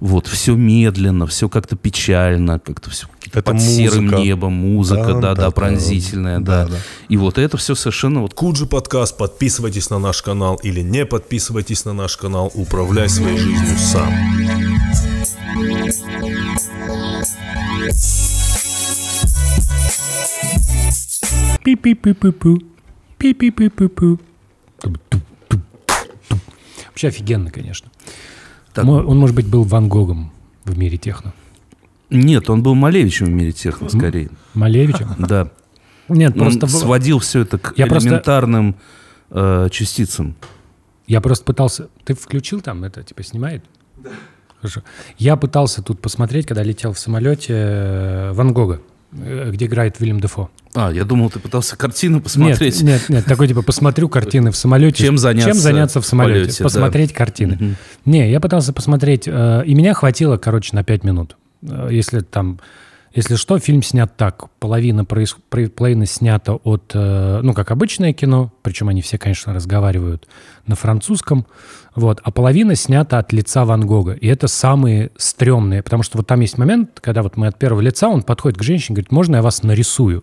Вот, все медленно, все как-то печально, как-то все это под музыка. серым небом, музыка, да, да, да пронзительная, да. да. да. И вот это все совершенно вот. Куджи подкаст, подписывайтесь на наш канал или не подписывайтесь на наш канал, управляй своей жизнью сам. Пи-пи-пи-пи-пу. Пи-пи-пи-пи-пу. Вообще офигенно, конечно. Так. Он, может быть, был Ван Гогом в мире техно. Нет, он был Малевичем в мире техно, скорее. Малевичем? Да. Нет, он просто... сводил все это к Я элементарным просто... э, частицам. Я просто пытался... Ты включил там это, типа, снимает? Да. Хорошо. Я пытался тут посмотреть, когда летел в самолете э, Ван Гога. Э, где играет Вильям Дефо. А, я думал, ты пытался картину посмотреть. Нет, нет, нет такой типа посмотрю картины в самолете. Чем заняться, Чем заняться в самолете? В полете, посмотреть да. картины. Угу. Не, я пытался посмотреть, э, и меня хватило, короче, на 5 минут. Э, если там если что, фильм снят так. Половина, проис... половина снята от, э, ну, как обычное кино, причем они все, конечно, разговаривают на французском, вот, а половина снята от лица Ван Гога. И это самые стрёмные, потому что вот там есть момент, когда вот мы от первого лица, он подходит к женщине и говорит, можно я вас нарисую?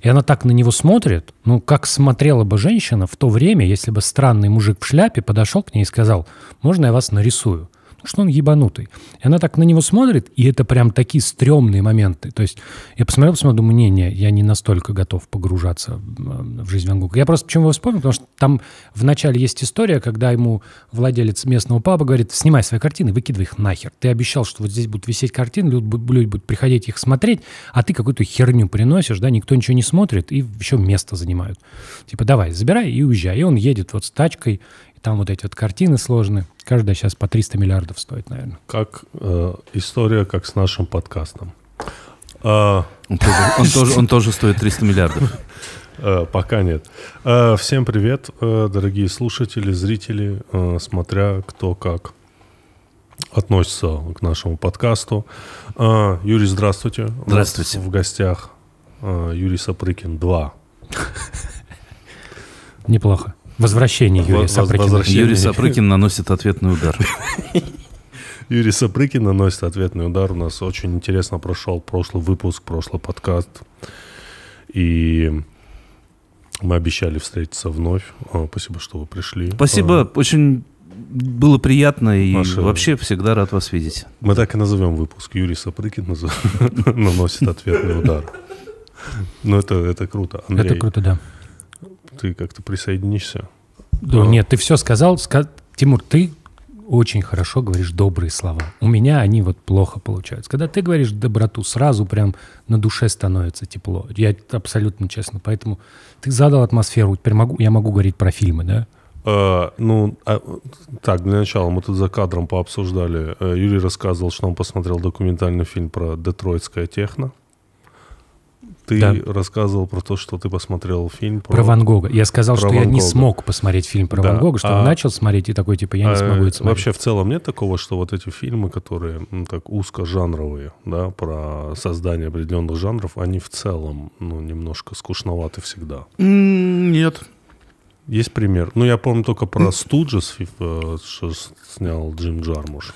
И она так на него смотрит, ну, как смотрела бы женщина в то время, если бы странный мужик в шляпе подошел к ней и сказал, можно я вас нарисую? что он ебанутый. И она так на него смотрит, и это прям такие стрёмные моменты. То есть я посмотрел, посмотрел, думаю, не-не, я не настолько готов погружаться э, в жизнь Ван Гога. Я просто почему его вспомнил, потому что там в начале есть история, когда ему владелец местного паба говорит, снимай свои картины, выкидывай их нахер. Ты обещал, что вот здесь будут висеть картины, люди будут приходить их смотреть, а ты какую-то херню приносишь, да, никто ничего не смотрит, и еще место занимают. Типа давай, забирай и уезжай. И он едет вот с тачкой, там вот эти вот картины сложные, Каждая сейчас по 300 миллиардов стоит, наверное. Как э, история, как с нашим подкастом. А... Он, тоже, он, тоже, он тоже стоит 300 миллиардов. Э, пока нет. Э, всем привет, э, дорогие слушатели, зрители, смотря кто как относится к нашему подкасту. Юрий, здравствуйте. Здравствуйте. в гостях Юрий Сапрыкин 2. Неплохо. Возвращение Юрия Сапрыкина. Юрий Сапрыкин наносит ответный удар. Юрий Сапрыкин наносит ответный удар. У нас очень интересно прошел прошлый выпуск, прошлый подкаст. И мы обещали встретиться вновь. О, спасибо, что вы пришли. Спасибо. А, очень было приятно и Маша, вообще всегда рад вас видеть. Мы так и назовем выпуск. Юрий Сапрыкин наносит ответный удар. Ну, это, это круто. Андрей, это круто, да ты как-то присоединишься. Да, Но... Э, нет, ты все сказал. Ска... Тимур, ты очень хорошо говоришь добрые слова. У меня они вот плохо получаются. Когда ты говоришь доброту, сразу прям на душе становится тепло. Я абсолютно честно. Поэтому ты задал атмосферу. Теперь могу, я могу говорить про фильмы, да? А, ну, а, так, для начала мы тут за кадром пообсуждали. Э, Юрий рассказывал, что он посмотрел документальный фильм про детройтское техно. Ты да. рассказывал про то, что ты посмотрел фильм про, про Ван Гога. Я сказал, про что Ван я не смог посмотреть фильм про да. Ван Гога, что а... начал смотреть и такой типа я не а... смогу это смотреть. Вообще в целом нет такого, что вот эти фильмы, которые ну, так узко жанровые, да, про создание определенных жанров, они в целом ну немножко скучноваты всегда. Нет. Есть пример. Ну я помню только про Студжес, э, что снял Джим Джармуш.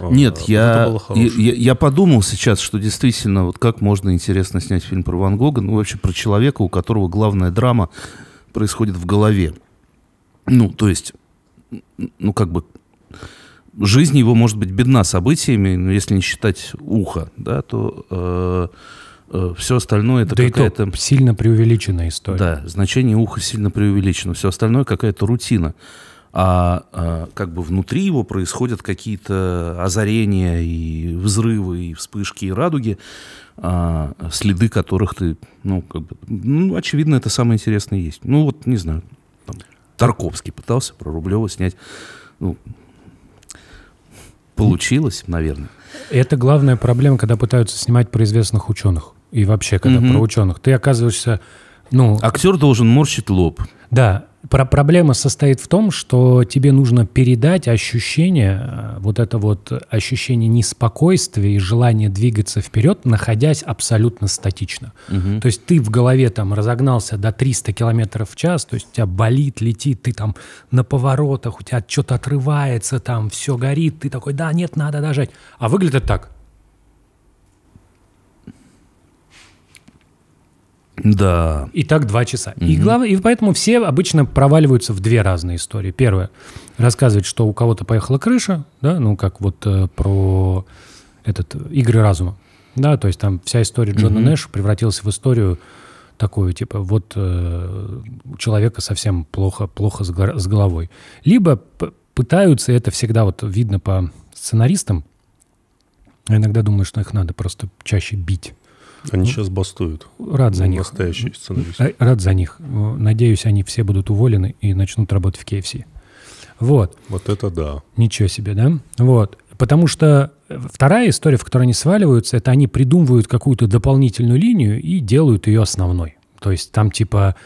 Нет, я, я, я подумал сейчас, что действительно, вот как можно интересно снять фильм про Ван Гога, ну вообще про человека, у которого главная драма происходит в голове. Ну, то есть, ну как бы жизнь его может быть бедна событиями, но если не считать ухо, да, то э, э, все остальное это да какая-то... сильно преувеличенная история. Да, значение уха сильно преувеличено. Все остальное какая-то рутина. А, а, как бы внутри его происходят какие-то озарения и взрывы, и вспышки, и радуги, а, следы которых ты, ну, как бы, ну, очевидно, это самое интересное есть. Ну, вот, не знаю, там, Тарковский пытался про Рублева снять, ну, получилось, наверное. Это главная проблема, когда пытаются снимать про известных ученых. И вообще, когда угу. про ученых. Ты оказываешься... Ну, Актер должен морщить лоб. Да, про проблема состоит в том, что тебе нужно передать ощущение, э, вот это вот ощущение неспокойствия и желание двигаться вперед, находясь абсолютно статично. Угу. То есть ты в голове там разогнался до 300 километров в час, то есть у тебя болит, летит, ты там на поворотах, у тебя что-то отрывается, там все горит, ты такой, да, нет, надо дожать. А выглядит так. Да. И так два часа. Угу. И, главное, и поэтому все обычно проваливаются в две разные истории. Первое, рассказывать, что у кого-то поехала крыша, да, ну как вот э, про этот игры разума, да, то есть там вся история Джона угу. Нэша превратилась в историю такую, типа, вот э, человека совсем плохо, плохо с, с головой. Либо пытаются, это всегда вот видно по сценаристам, я иногда думаю, что их надо просто чаще бить они ну, сейчас бастуют. Рад за них. Настоящие сценаристы. Э, рад за них. Надеюсь, они все будут уволены и начнут работать в KFC. Вот. Вот это да. Ничего себе, да? Вот. Потому что э, вторая история, в которой они сваливаются, это они придумывают какую-то дополнительную линию и делают ее основной. То есть там типа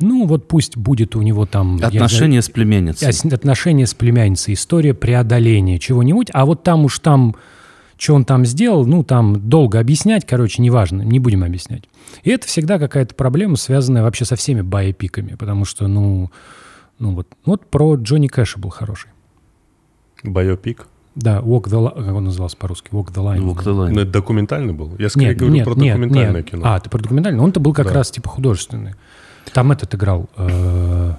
ну вот пусть будет у него там... Отношения с племянницей. Отношения с племянницей, история преодоления чего-нибудь, а вот там уж там что он там сделал, ну, там долго объяснять, короче, неважно, не будем объяснять. И это всегда какая-то проблема, связанная вообще со всеми байопиками, потому что, ну, ну вот, ну вот про Джонни Кэша был хороший. Байопик? Да, Walk the Line, как он назывался по-русски? Walk the Line. Walk the Line. Но ну, это документальный был? Я скорее нет, говорю нет, про нет, документальное нет. кино. А, ты про документальное? Он-то был как да. раз типа художественный. Там этот играл э,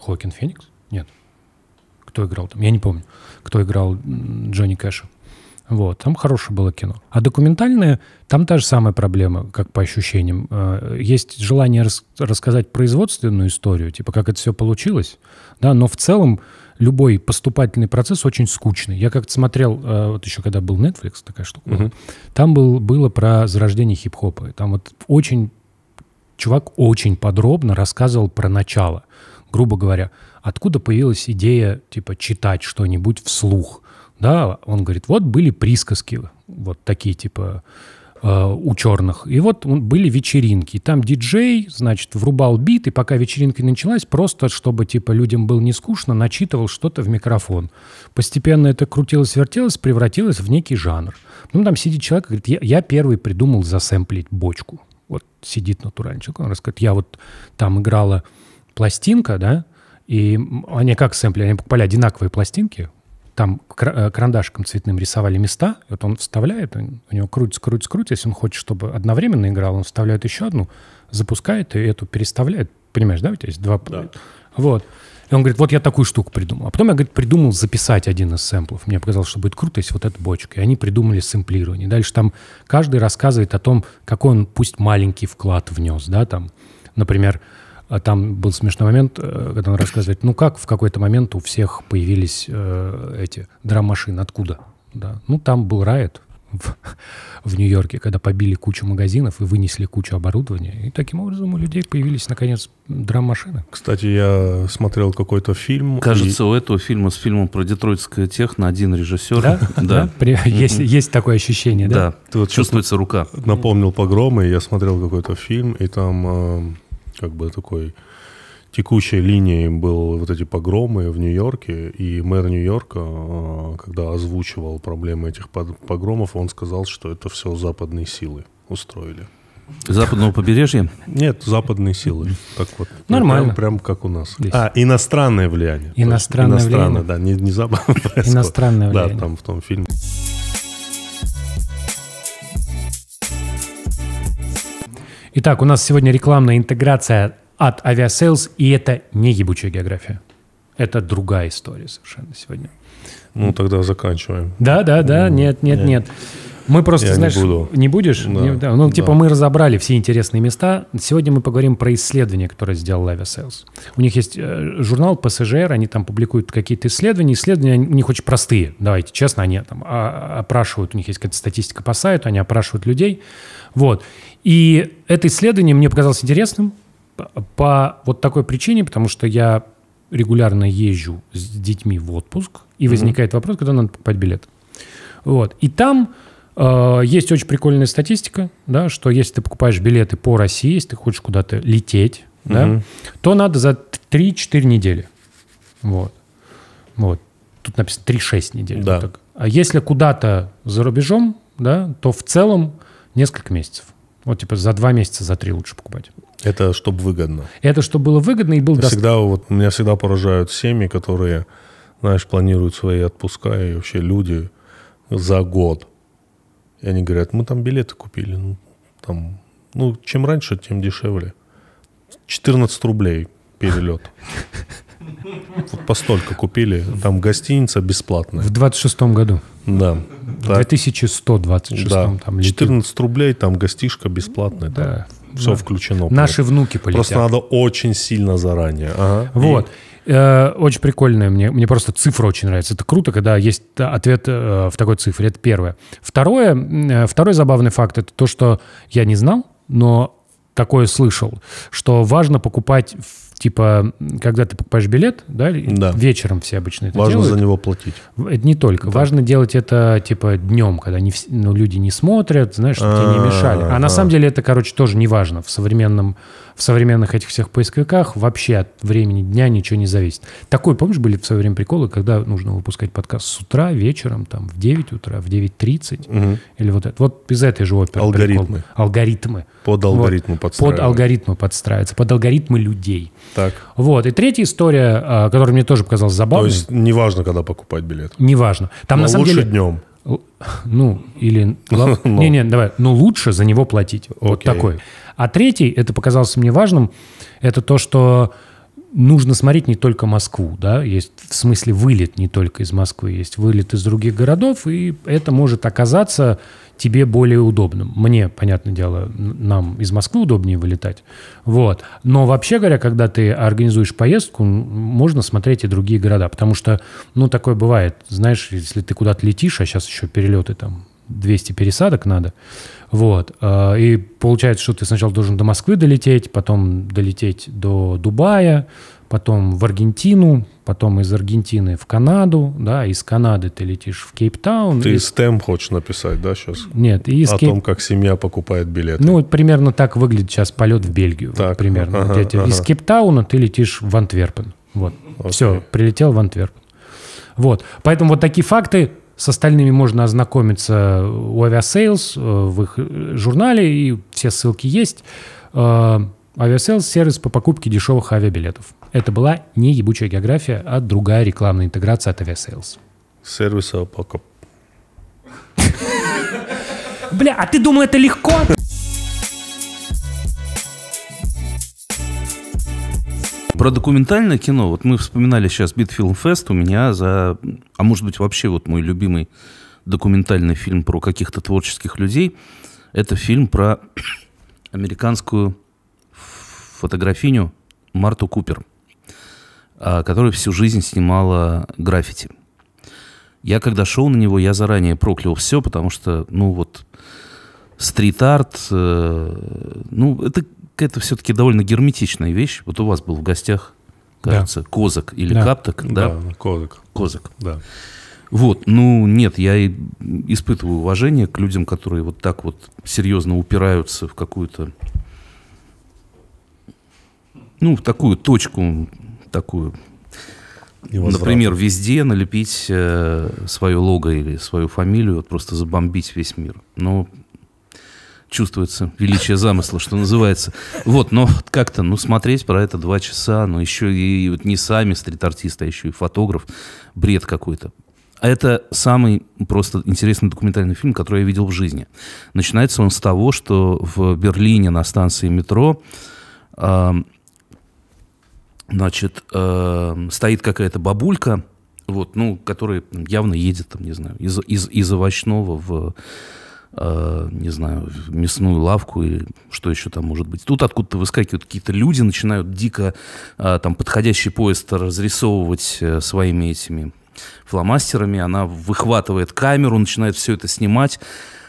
Хокин Феникс? Нет. Кто играл там? Я не помню. Кто играл Джонни Кэша? Вот, там хорошее было кино. А документальное, там та же самая проблема, как по ощущениям. А, есть желание рас рассказать производственную историю, типа как это все получилось, да, но в целом любой поступательный процесс очень скучный. Я как-то смотрел, а, вот еще когда был Netflix, такая штука, угу. там был, было про зарождение хип-хопа. Там вот очень, чувак очень подробно рассказывал про начало. Грубо говоря, откуда появилась идея, типа, читать что-нибудь вслух да, он говорит, вот были присказки, вот такие типа э, у черных. И вот были вечеринки. Там диджей, значит, врубал бит, и пока вечеринка началась, просто, чтобы, типа, людям было не скучно, начитывал что-то в микрофон. Постепенно это крутилось-вертелось, превратилось в некий жанр. Ну, там сидит человек и говорит, я, я первый придумал засэмплить бочку. Вот сидит натуральничек, он рассказывает, я вот там играла пластинка, да, и они как сэмпли, они покупали одинаковые пластинки, там э, карандашиком цветным рисовали места, вот он вставляет, у него крутится, крутится, крутится, если он хочет, чтобы одновременно играл, он вставляет еще одну, запускает и эту переставляет. Понимаешь, да, у тебя есть два... Да. Вот. И он говорит, вот я такую штуку придумал. А потом я, говорит, придумал записать один из сэмплов. Мне показалось, что будет круто, если вот эта бочка. И они придумали сэмплирование. Дальше там каждый рассказывает о том, какой он, пусть маленький вклад внес, да, там, например, а там был смешной момент, э, когда он рассказывает, ну как в какой-то момент у всех появились э, эти драм-машины, откуда? Да. Ну там был райд в, в Нью-Йорке, когда побили кучу магазинов и вынесли кучу оборудования. И таким образом у людей появились, наконец, драм-машины. Кстати, я смотрел какой-то фильм. Кажется, и... у этого фильма с фильмом про детройтское техно один режиссер. Да? Да. Есть такое ощущение, да? Да. Чувствуется рука. Напомнил погромы, я смотрел какой-то фильм, и там э, как бы такой текущей линией был вот эти погромы в Нью-Йорке, и мэр Нью-Йорка, э, когда озвучивал проблемы этих погромов, он сказал, что это все западные силы устроили. Западного побережья? Нет, западные силы. Так вот. Нормально. Прям, прям как у нас. Здесь. А, иностранное влияние. Иностранное, иностранное влияние. Да, не, не западное. Иностранное влияние. Да, там в том фильме. Итак, у нас сегодня рекламная интеграция от авиасейлс, и это не ебучая география. Это другая история совершенно сегодня. Ну, тогда заканчиваем. Да, да, да, ну, нет, нет, нет. нет. Мы просто, Я знаешь, не, буду. не будешь? Да. Не, да. Ну, типа, да. мы разобрали все интересные места. Сегодня мы поговорим про исследование, которое сделал Aviasales. У них есть э, журнал «Пассажир», они там публикуют какие-то исследования. Исследования у них очень простые, давайте честно, они там а, опрашивают, у них есть какая-то статистика по сайту, они опрашивают людей. Вот. И это исследование мне показалось интересным по вот такой причине, потому что я регулярно езжу с детьми в отпуск, и mm-hmm. возникает вопрос, когда надо покупать билет. Вот. И там э, есть очень прикольная статистика, да, что если ты покупаешь билеты по России, если ты хочешь куда-то лететь, mm-hmm. да, то надо за 3-4 недели. Вот. Вот. Тут написано 3-6 недель. Да. Вот так. А если куда-то за рубежом, да, то в целом несколько месяцев. Вот типа за два месяца, за три лучше покупать. Это чтобы выгодно. Это чтобы было выгодно и был достаточно. Всегда вот меня всегда поражают семьи, которые, знаешь, планируют свои отпуска и вообще люди за год. И они говорят, мы там билеты купили, ну, там, ну чем раньше, тем дешевле. 14 рублей перелет. Постолько купили. Там гостиница бесплатная. В 26-м году. Да. В 2126 да. там летит. 14 рублей, там гостишка бесплатная. Да. все включено. Наши внуки полетят. Просто надо очень сильно заранее. Ага. Вот. Э, очень прикольная мне. Мне просто цифра очень нравится. Это круто, когда есть ответ э, в такой цифре. Это первое. Второе, э, второй забавный факт, это то, что я не знал, но такое слышал, что важно покупать типа, когда ты покупаешь билет, да, да. вечером все обычно это Важно делают. за него платить. Это не только. Да. Важно делать это, типа, днем, когда не, ну, люди не смотрят, знаешь, чтобы тебе не мешали. А, а на самом деле это, короче, тоже не важно в современном в современных этих всех поисковиках вообще от времени дня ничего не зависит. Такой, помнишь, были в свое время приколы, когда нужно выпускать подкаст с утра, вечером, там, в 9 утра, в 9.30 угу. или вот это. Вот из этой же оперы. Алгоритмы. Прикол. Алгоритмы. Под алгоритмы вот. подстраиваются. Под алгоритмы подстраиваются, под алгоритмы людей. Так. Вот. И третья история, а, которая мне тоже показалась забавной. То есть неважно, когда покупать билет. Неважно. Там Но на самом лучше деле... днем. Ну, или... Не-не, ну. давай. Но лучше за него платить. Вот такой. А третий, это показалось мне важным, это то, что нужно смотреть не только Москву, да, есть в смысле вылет не только из Москвы, есть вылет из других городов, и это может оказаться тебе более удобным. Мне, понятное дело, нам из Москвы удобнее вылетать. Вот. Но вообще говоря, когда ты организуешь поездку, можно смотреть и другие города, потому что, ну, такое бывает. Знаешь, если ты куда-то летишь, а сейчас еще перелеты там 200 пересадок надо, вот. А, и получается, что ты сначала должен до Москвы долететь, потом долететь до Дубая, потом в Аргентину, потом из Аргентины в Канаду, да, из Канады ты летишь в Кейптаун. Ты из... стем хочешь написать, да, сейчас? Нет, и из О Кейп... том, как семья покупает билеты. Ну, примерно так выглядит сейчас полет в Бельгию. Так, примерно. Ага, вот ага. Из Кейптауна ты летишь в Антверпен. Вот. Окей. Все, прилетел в Антверпен. Вот. Поэтому вот такие факты с остальными можно ознакомиться у Aviasales э, в их э, журнале, и все ссылки есть. Э, авиасейлс – сервис по покупке дешевых авиабилетов. Это была не ебучая география, а другая рекламная интеграция от Авиасейлс. сервиса покуп. Бля, а ты думал, это легко? Про документальное кино. Вот мы вспоминали сейчас Битфилм Фест. У меня за... А может быть, вообще вот мой любимый документальный фильм про каких-то творческих людей. Это фильм про американскую фотографиню Марту Купер, а, которая всю жизнь снимала граффити. Я когда шел на него, я заранее проклял все, потому что, ну вот, стрит-арт, э, ну, это какая-то все-таки довольно герметичная вещь. Вот у вас был в гостях, кажется, да. Козак или да. Капток, да? Да, Козак. Козак. Да. Вот, ну нет, я и испытываю уважение к людям, которые вот так вот серьезно упираются в какую-то, ну, в такую точку, такую, например, везде налепить э, свое лого или свою фамилию, вот просто забомбить весь мир. Но чувствуется величие замысла, что называется. Вот, но как-то, ну, смотреть про это два часа, но еще и вот не сами стрит-артисты, а еще и фотограф, бред какой-то. А это самый просто интересный документальный фильм, который я видел в жизни. Начинается он с того, что в Берлине на станции метро э, значит, э, стоит какая-то бабулька, вот, ну, которая явно едет, там, не знаю, из, из, из овощного в Э, не знаю, мясную лавку или что еще там может быть. Тут откуда-то выскакивают какие-то люди, начинают дико э, там подходящий поезд разрисовывать э, своими этими фломастерами. Она выхватывает камеру, начинает все это снимать.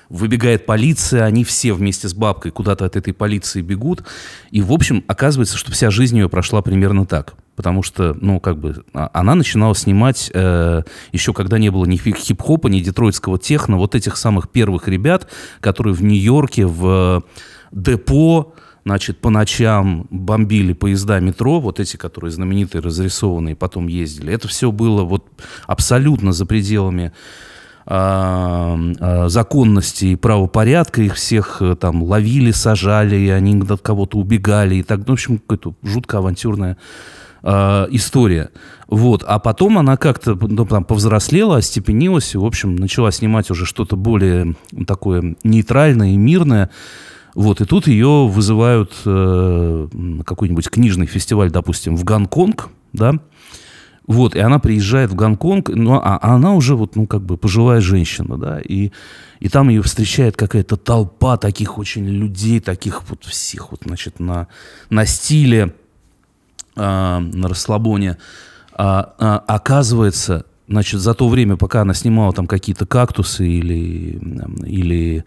Выбегает полиция, они все вместе с бабкой куда-то от этой полиции бегут. И, в общем, оказывается, что вся жизнь ее прошла примерно так. Потому что, ну, как бы, а, она начинала снимать э, еще когда не было ни хип-хопа, ни детройтского техно, вот этих самых первых ребят, которые в Нью-Йорке, в депо, значит, по ночам бомбили поезда метро, вот эти, которые знаменитые, разрисованные, потом ездили. Это все было вот абсолютно за пределами Эм, э, законности и правопорядка. Их всех э, там ловили, сажали, и они от кого-то убегали. И так, ну, в общем, какая-то жутко авантюрная э, история. Вот. А потом она как-то ну, там, повзрослела, остепенилась и, в общем, начала снимать уже что-то более такое нейтральное и мирное. Вот, и тут ее вызывают э, какой-нибудь книжный фестиваль, допустим, в Гонконг, да, вот, и она приезжает в Гонконг, ну, а она уже вот, ну, как бы пожилая женщина, да, и, и там ее встречает какая-то толпа таких очень людей, таких вот всех вот, значит, на, на стиле, э, на расслабоне. А, а, оказывается, значит, за то время, пока она снимала там какие-то кактусы или, или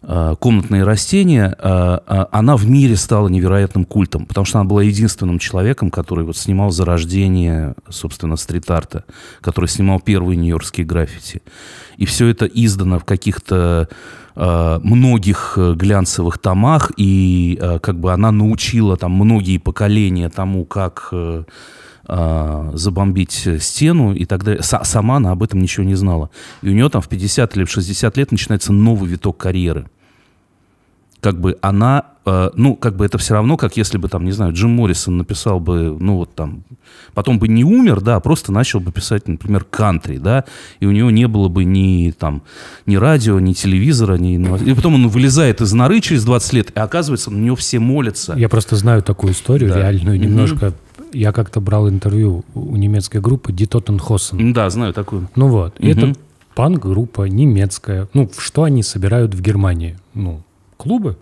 Э, комнатные растения, э, э, она в мире стала невероятным культом, потому что она была единственным человеком, который вот снимал зарождение, собственно, стрит-арта, который снимал первые нью-йоркские граффити. И все это издано в каких-то многих глянцевых томах, и как бы она научила там многие поколения тому, как а, забомбить стену и тогда сама она об этом ничего не знала. И у нее там в 50 или в 60 лет начинается новый виток карьеры. Как бы она, э, ну, как бы это все равно, как если бы там, не знаю, Джим Моррисон написал бы, ну, вот там, потом бы не умер, да, а просто начал бы писать, например, кантри, да, и у него не было бы ни там, ни радио, ни телевизора, ни... И потом он вылезает из норы через 20 лет, и оказывается, на него все молятся. Я просто знаю такую историю да. реальную, немножко mm-hmm я как-то брал интервью у немецкой группы Die Tottenhosen. Да, знаю такую. Ну вот. Угу. И это панк-группа немецкая. Ну, что они собирают в Германии? Ну, клубы,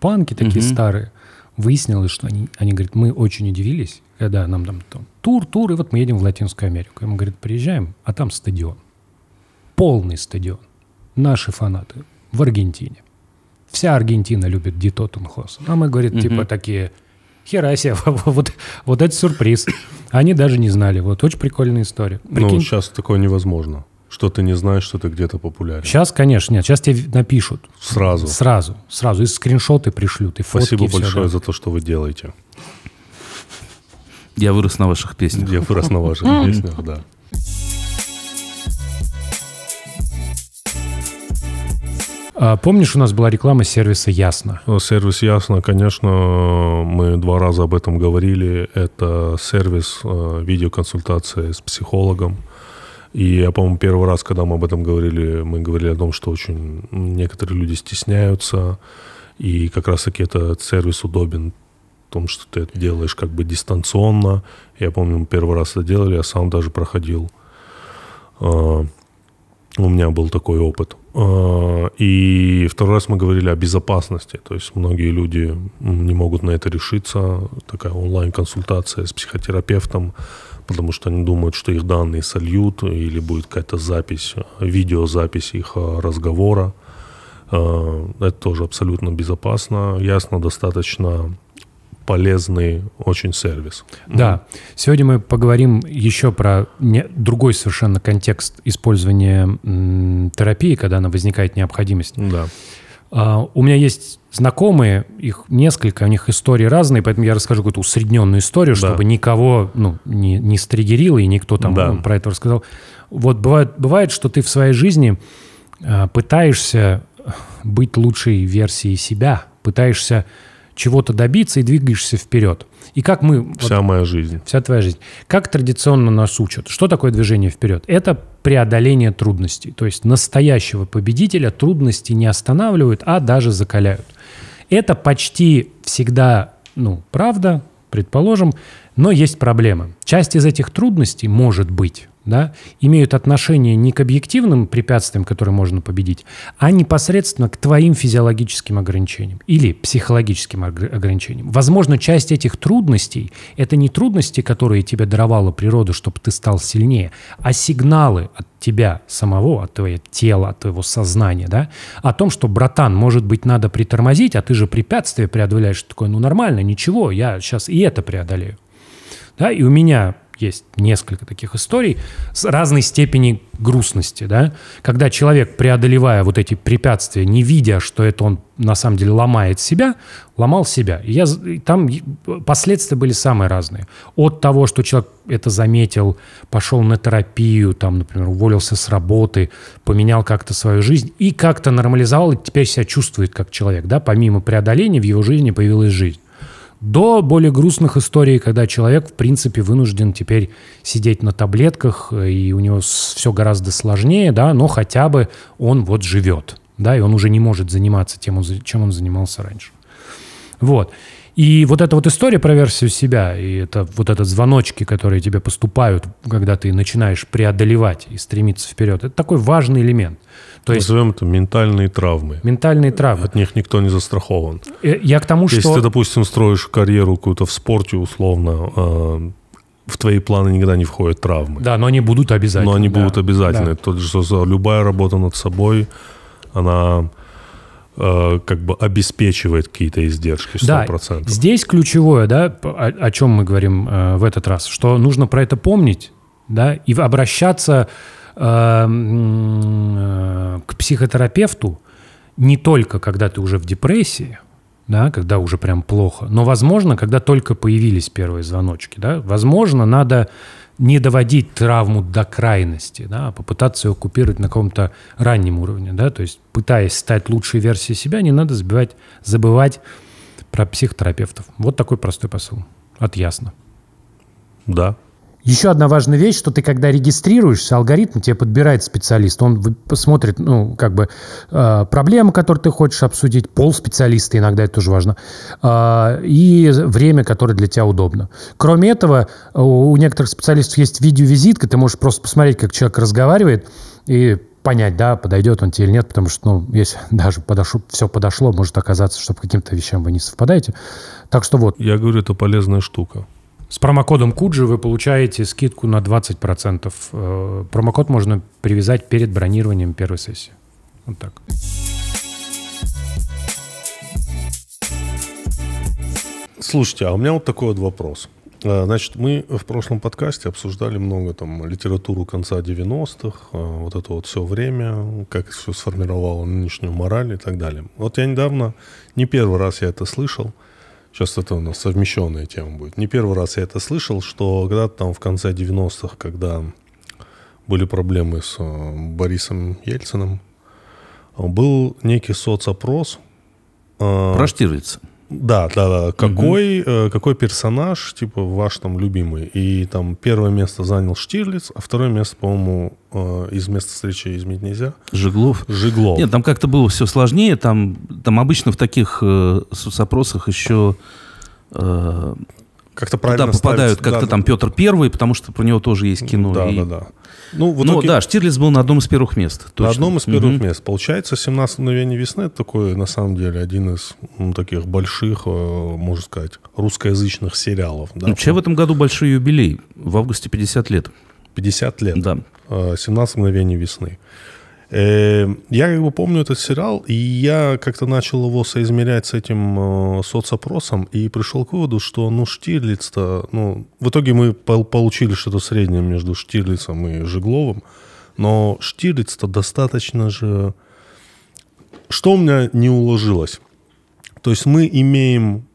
панки такие угу. старые. Выяснилось, что они, они говорят, мы очень удивились, когда нам там, там тур, тур, и вот мы едем в Латинскую Америку. Ему говорят, приезжаем, а там стадион. Полный стадион. Наши фанаты в Аргентине. Вся Аргентина любит Ди Тоттенхос. А мы, говорит, угу. типа такие Хера себе, вот, вот это сюрприз. Они даже не знали. Вот очень прикольная история. Ну, Прикинь? Ну, сейчас такое невозможно. Что ты не знаешь, что ты где-то популярен. Сейчас, конечно, нет. Сейчас тебе напишут. Сразу. Сразу. Сразу. И скриншоты пришлют, и фотки. Спасибо и все, большое да. за то, что вы делаете. Я вырос на ваших песнях. Я вырос на ваших песнях, да. А, помнишь, у нас была реклама сервиса «Ясно»? Э, сервис «Ясно», конечно, мы два раза об этом говорили. Это сервис э, видеоконсультации с психологом. И я, по-моему, первый раз, когда мы об этом говорили, мы говорили о том, что очень некоторые люди стесняются, и как раз-таки этот сервис удобен в том, что ты это делаешь как бы дистанционно. Я помню, мы первый раз это делали, я сам даже проходил. Э, у меня был такой опыт. А, и второй раз мы говорили о безопасности. То есть многие люди не могут на это решиться. Такая онлайн-консультация с психотерапевтом, потому что они думают, что их данные сольют, или будет какая-то запись, видеозапись их а, разговора. А, это тоже абсолютно безопасно. Ясно, достаточно полезный очень сервис. Да. Сегодня мы поговорим еще про не, другой совершенно контекст использования м, терапии, когда она возникает необходимость. Да. Uh, у меня есть знакомые, их несколько, у них истории разные, поэтому я расскажу какую-то усредненную историю, да. чтобы никого ну, не, не стригерило и никто там да. про это рассказал. Вот бывает, бывает, что ты в своей жизни uh, пытаешься быть лучшей версией себя, пытаешься чего-то добиться и двигаешься вперед. И как мы... Вся вот, моя жизнь. Вся твоя жизнь. Как традиционно нас учат? Что такое движение вперед? Это преодоление трудностей. То есть настоящего победителя трудности не останавливают, а даже закаляют. Это почти всегда, ну, правда, предположим, но есть проблемы. Часть из этих трудностей может быть да, имеют отношение не к объективным препятствиям, которые можно победить, а непосредственно к твоим физиологическим ограничениям или психологическим ограничениям. Возможно, часть этих трудностей – это не трудности, которые тебе даровала природа, чтобы ты стал сильнее, а сигналы от тебя самого, от твоего тела, от твоего сознания, да, о том, что, братан, может быть, надо притормозить, а ты же препятствие преодолеваешь. Ты такой, ну нормально, ничего, я сейчас и это преодолею. Да, и у меня есть несколько таких историй с разной степени грустности, да, когда человек, преодолевая вот эти препятствия, не видя, что это он на самом деле ломает себя, ломал себя. И я, и там последствия были самые разные. От того, что человек это заметил, пошел на терапию, там, например, уволился с работы, поменял как-то свою жизнь и как-то нормализовал, и теперь себя чувствует как человек, да, помимо преодоления в его жизни появилась жизнь до более грустных историй, когда человек, в принципе, вынужден теперь сидеть на таблетках, э, и у него все гораздо сложнее, да, но хотя бы он вот живет, да, и он уже не может заниматься тем, чем он занимался раньше. Вот. И вот эта вот история про версию себя, и это вот этот звоночки, которые тебе поступают, когда ты начинаешь преодолевать и стремиться вперед, это такой важный элемент. То есть, Назовем это ментальные травмы. Ментальные травмы. От них никто не застрахован. Э, я к тому, Если что... Если ты, допустим, строишь карьеру какую-то в спорте условно, а, в твои планы никогда не входят травмы. Да, но они будут обязательно. Но они да. будут обязательно. Да. Тот же, что любая работа над собой, она э, как бы обеспечивает какие-то издержки 100%. Да, здесь ключевое, да, о, о чем мы говорим э, в этот раз, что нужно про это помнить, да, и обращаться Эм, э, к психотерапевту не только когда ты уже в депрессии, да, когда уже прям плохо, но, возможно, когда только появились первые звоночки, да, возможно, надо не доводить травму до крайности, да, а попытаться ее купировать на каком-то раннем уровне, да, то есть пытаясь стать лучшей версией себя, не надо забивать, забывать про психотерапевтов. Вот такой простой посыл. От ясно. Да, еще одна важная вещь, что ты когда регистрируешься, алгоритм тебе подбирает специалист. Он посмотрит, ну, как бы, э, проблему, которую ты хочешь обсудить, пол специалиста, иногда это тоже важно, э, и время, которое для тебя удобно. Кроме этого, у некоторых специалистов есть видеовизитка, ты можешь просто посмотреть, как человек разговаривает, и понять, да, подойдет он тебе или нет, потому что, ну, если даже подошло, все подошло, может оказаться, что по каким-то вещам вы не совпадаете. Так что вот. Я говорю, это полезная штука. С промокодом Куджи вы получаете скидку на 20%. Э, промокод можно привязать перед бронированием первой сессии. Вот так. Слушайте, а у меня вот такой вот вопрос. Э, значит, мы в прошлом подкасте обсуждали много там литературу конца 90-х, э, вот это вот все время, как все сформировало нынешнюю мораль и так далее. Вот я недавно, не первый раз я это слышал – Сейчас это у нас совмещенная тема будет. Не первый раз я это слышал, что когда-то там в конце 90-х, когда были проблемы с э, Борисом Ельциным, э, был некий соцопрос. Э, Про да, да, да. Какой, угу. э, какой персонаж, типа, ваш там любимый? И там первое место занял Штирлиц, а второе место, по-моему, э, из места встречи изменить нельзя. Жиглов. Жиглов. Нет, там как-то было все сложнее. Там, там обычно в таких э, соцопросах еще э, как-то правильно Туда ну попадают как-то да, там Петр Первый, потому что про него тоже есть кино. Да, и... да, да. Ну, в ну итоге... Ну, да, Штирлиц был на одном из первых мест. Точно. На одном из первых угу. мест. Получается, «17 мгновений весны» — это такой, на самом деле, один из ну, таких больших, э, можно сказать, русскоязычных сериалов. Да? Ну, в этом году большой юбилей. В августе 50 лет. 50 лет. Да. «17 э, мгновений весны». Э, я как бы помню этот сериал, и я как-то начал его соизмерять с этим э, соцопросом и пришел к выводу, что ну Штирлиц-то, ну в итоге мы получили что-то среднее между Штирлицем и Жигловым, но Штирлиц-то достаточно же... Что у меня не уложилось? То есть мы имеем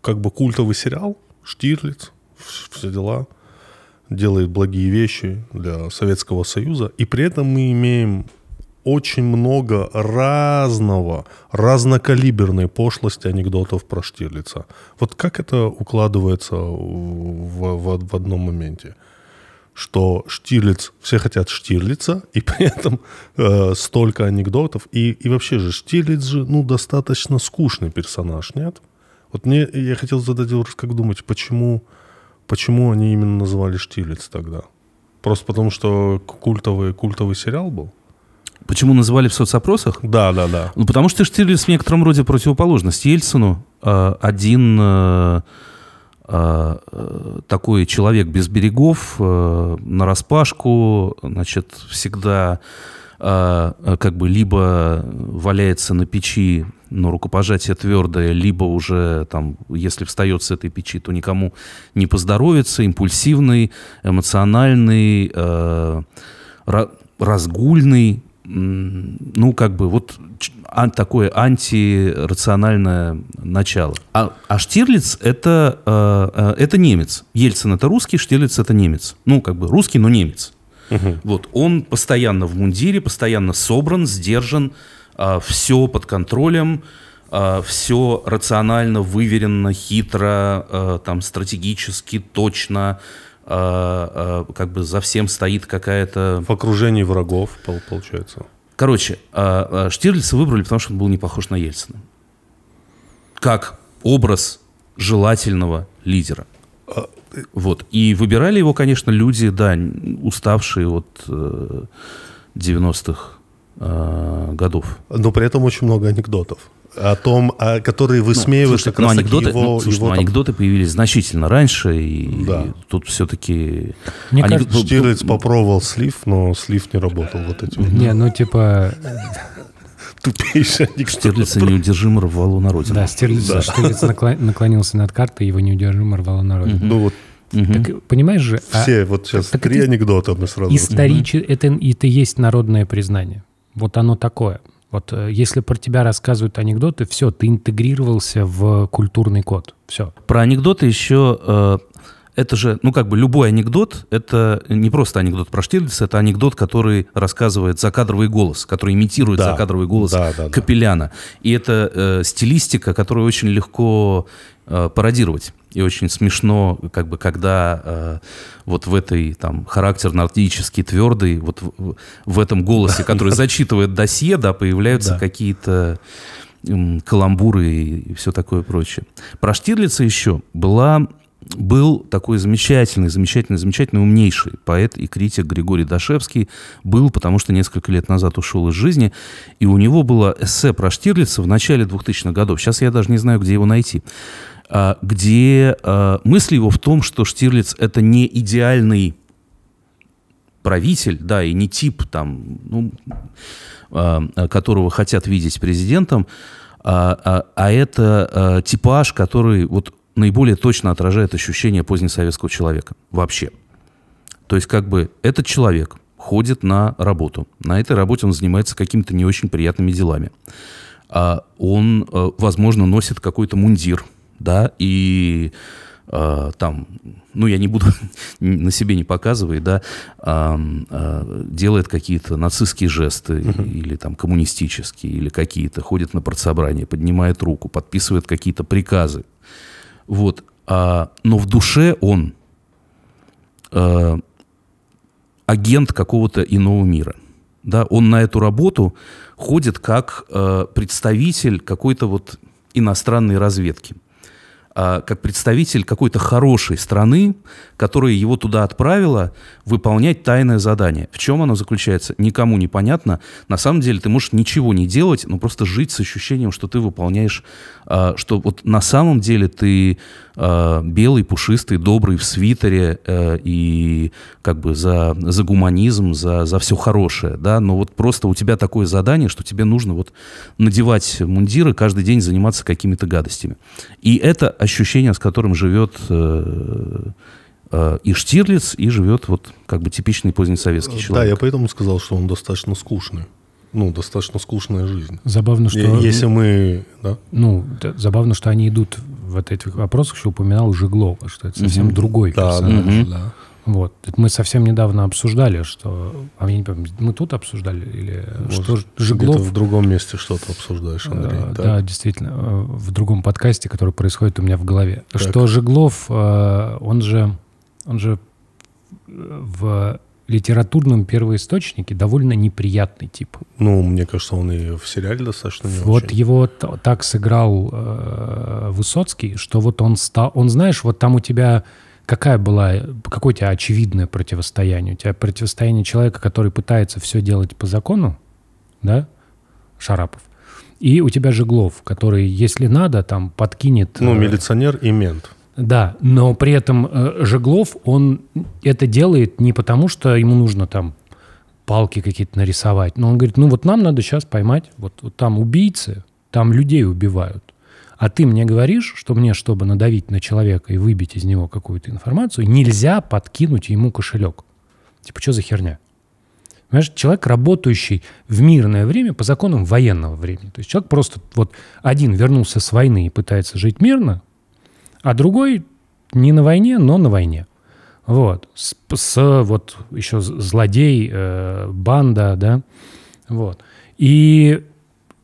как бы культовый сериал, Штирлиц, все дела, делает благие вещи для Советского Союза, и при этом мы имеем очень много разного, разнокалиберной пошлости анекдотов про Штирлица. Вот как это укладывается в, в, в одном моменте? Что Штирлиц, все хотят Штирлица, и при этом э, столько анекдотов. И, и вообще же Штирлиц же, ну, достаточно скучный персонаж, нет? Вот мне, я хотел задать вопрос, как думать, почему, почему они именно назвали Штирлиц тогда? Просто потому, что культовый, культовый сериал был? Почему называли в соцопросах? Да, да, да. Ну, потому что Штирлиц в некотором роде противоположность Ельцину. Э, один э, э, такой человек без берегов, на распашку, значит, всегда как бы либо валяется на печи, но рукопожатие твердое, либо уже там, если встает с этой печи, то никому не поздоровится, импульсивный, эмоциональный, разгульный, ну, как бы, вот ан такое антирациональное начало. А, а Штирлиц это, э, э, это немец. Ельцин это русский, Штирлиц это немец. Ну, как бы русский, но немец. Угу. Вот, он постоянно в мундире, постоянно собран, сдержан, э, все под контролем, э, все рационально, выверенно, хитро, э, там, стратегически, точно, а, а, как бы за всем стоит какая-то... В окружении врагов, получается. Короче, а, Штирлица выбрали, потому что он был не похож на Ельцина. Как образ желательного лидера. Э, вот. И выбирали его, конечно, люди, да, уставшие от 90-х э, годов. Но при этом очень много анекдотов о том, о, которые ну, высмеивают ну, слушай, как ну, анекдоты, его, ну, слушай, его ну, там... анекдоты появились значительно раньше, и, да. и тут все-таки... Мне Анек... кажется... Штирлиц попробовал слив, но слив не работал. Вот эти вот. Не, ну типа тупейший анекдот. Стерлица неудержимо рвало на родину. Да, Стерлица, да. Штирлиц наклонился над картой, его неудержимо рвало на родину. Ну вот Угу. понимаешь же... А Все, а, вот сейчас так, три анекдота мы сразу... Исторически, угу. это, это и есть народное признание. Вот оно такое. Вот э, если про тебя рассказывают анекдоты, все, ты интегрировался в культурный код. Все. Про анекдоты еще э, это же, ну как бы любой анекдот, это не просто анекдот про Штирлица, это анекдот, который рассказывает закадровый голос, который имитирует да. закадровый голос да, да, Капеляна. Да. И это э, стилистика, которую очень легко э, пародировать. И очень смешно, как бы, когда э, вот в этой, там, характер нордический твердый, вот в, в этом голосе, который зачитывает досье, да, появляются да. какие-то каламбуры и все такое прочее. Про Штирлица еще была, был такой замечательный, замечательный, замечательный умнейший поэт и критик Григорий Дашевский. Был, потому что несколько лет назад ушел из жизни. И у него было эссе про Штирлица в начале 2000-х годов. Сейчас я даже не знаю, где его найти. А, где а, мысль его в том, что Штирлиц – это не идеальный правитель, да, и не тип, там, ну, а, которого хотят видеть президентом, а, а, а это типаж, который вот наиболее точно отражает ощущение позднесоветского человека вообще. То есть как бы этот человек ходит на работу. На этой работе он занимается какими-то не очень приятными делами. Он, э, возможно, носит какой-то мундир – да, и э, там, ну, я не буду, на себе не показывай, да, э, э, делает какие-то нацистские жесты или там коммунистические, или какие-то, ходит на партсобрание, поднимает руку, подписывает какие-то приказы. Вот. А, но в душе он э, агент какого-то иного мира. Да, он на эту работу ходит как э, представитель какой-то вот иностранной разведки. А, как представитель какой-то хорошей страны, которая его туда отправила выполнять тайное задание. В чем оно заключается, никому не понятно. На самом деле ты можешь ничего не делать, но просто жить с ощущением, что ты выполняешь, а, что вот на самом деле ты а, белый, пушистый, добрый в свитере э, и как бы за, за гуманизм, за, за все хорошее, да, но вот просто у тебя такое задание, что тебе нужно вот надевать мундиры, каждый день заниматься какими-то гадостями. И это ощущение, с которым живет э, э, и Штирлиц, и живет вот как бы типичный позднесоветский э, человек. Да, я поэтому сказал, что он достаточно скучный. Ну, достаточно скучная жизнь. Забавно, что... если мы... Да? Ну, да, забавно, что они идут в этих вопросах, еще упоминал Жиглова, что это совсем угу. другой да, персонаж. Угу. Да. Вот. мы совсем недавно обсуждали, что... А я не помню, мы тут обсуждали или что Жиглов... в другом месте что-то обсуждаешь, Андрей. Да, да, действительно. Э, в другом подкасте, который происходит у меня в голове. Так. Что Жиглов, э, он же, он же в литературном первоисточнике довольно неприятный тип. Ну, мне кажется, он и в сериале достаточно не Вот очень. его так сыграл э, Высоцкий, что вот он стал... Он, знаешь, вот там у тебя какая была, какое у тебя очевидное противостояние? У тебя противостояние человека, который пытается все делать по закону, да, Шарапов, и у тебя Жеглов, который, если надо, там подкинет... Ну, э, милиционер и мент. Да, но при этом э, Жеглов, он это делает не потому, что ему нужно там палки какие-то нарисовать, но он говорит, ну вот нам надо сейчас поймать, вот, вот там убийцы, там людей убивают. А ты мне говоришь, что мне, чтобы надавить на человека и выбить из него какую-то информацию, нельзя подкинуть ему кошелек. Типа, что за херня? Понимаешь, человек, работающий в мирное время по законам военного времени. То есть человек просто вот один вернулся с войны и пытается жить мирно, а другой не на войне, но на войне. Вот. С, с вот еще злодей, э, банда, да. Вот. И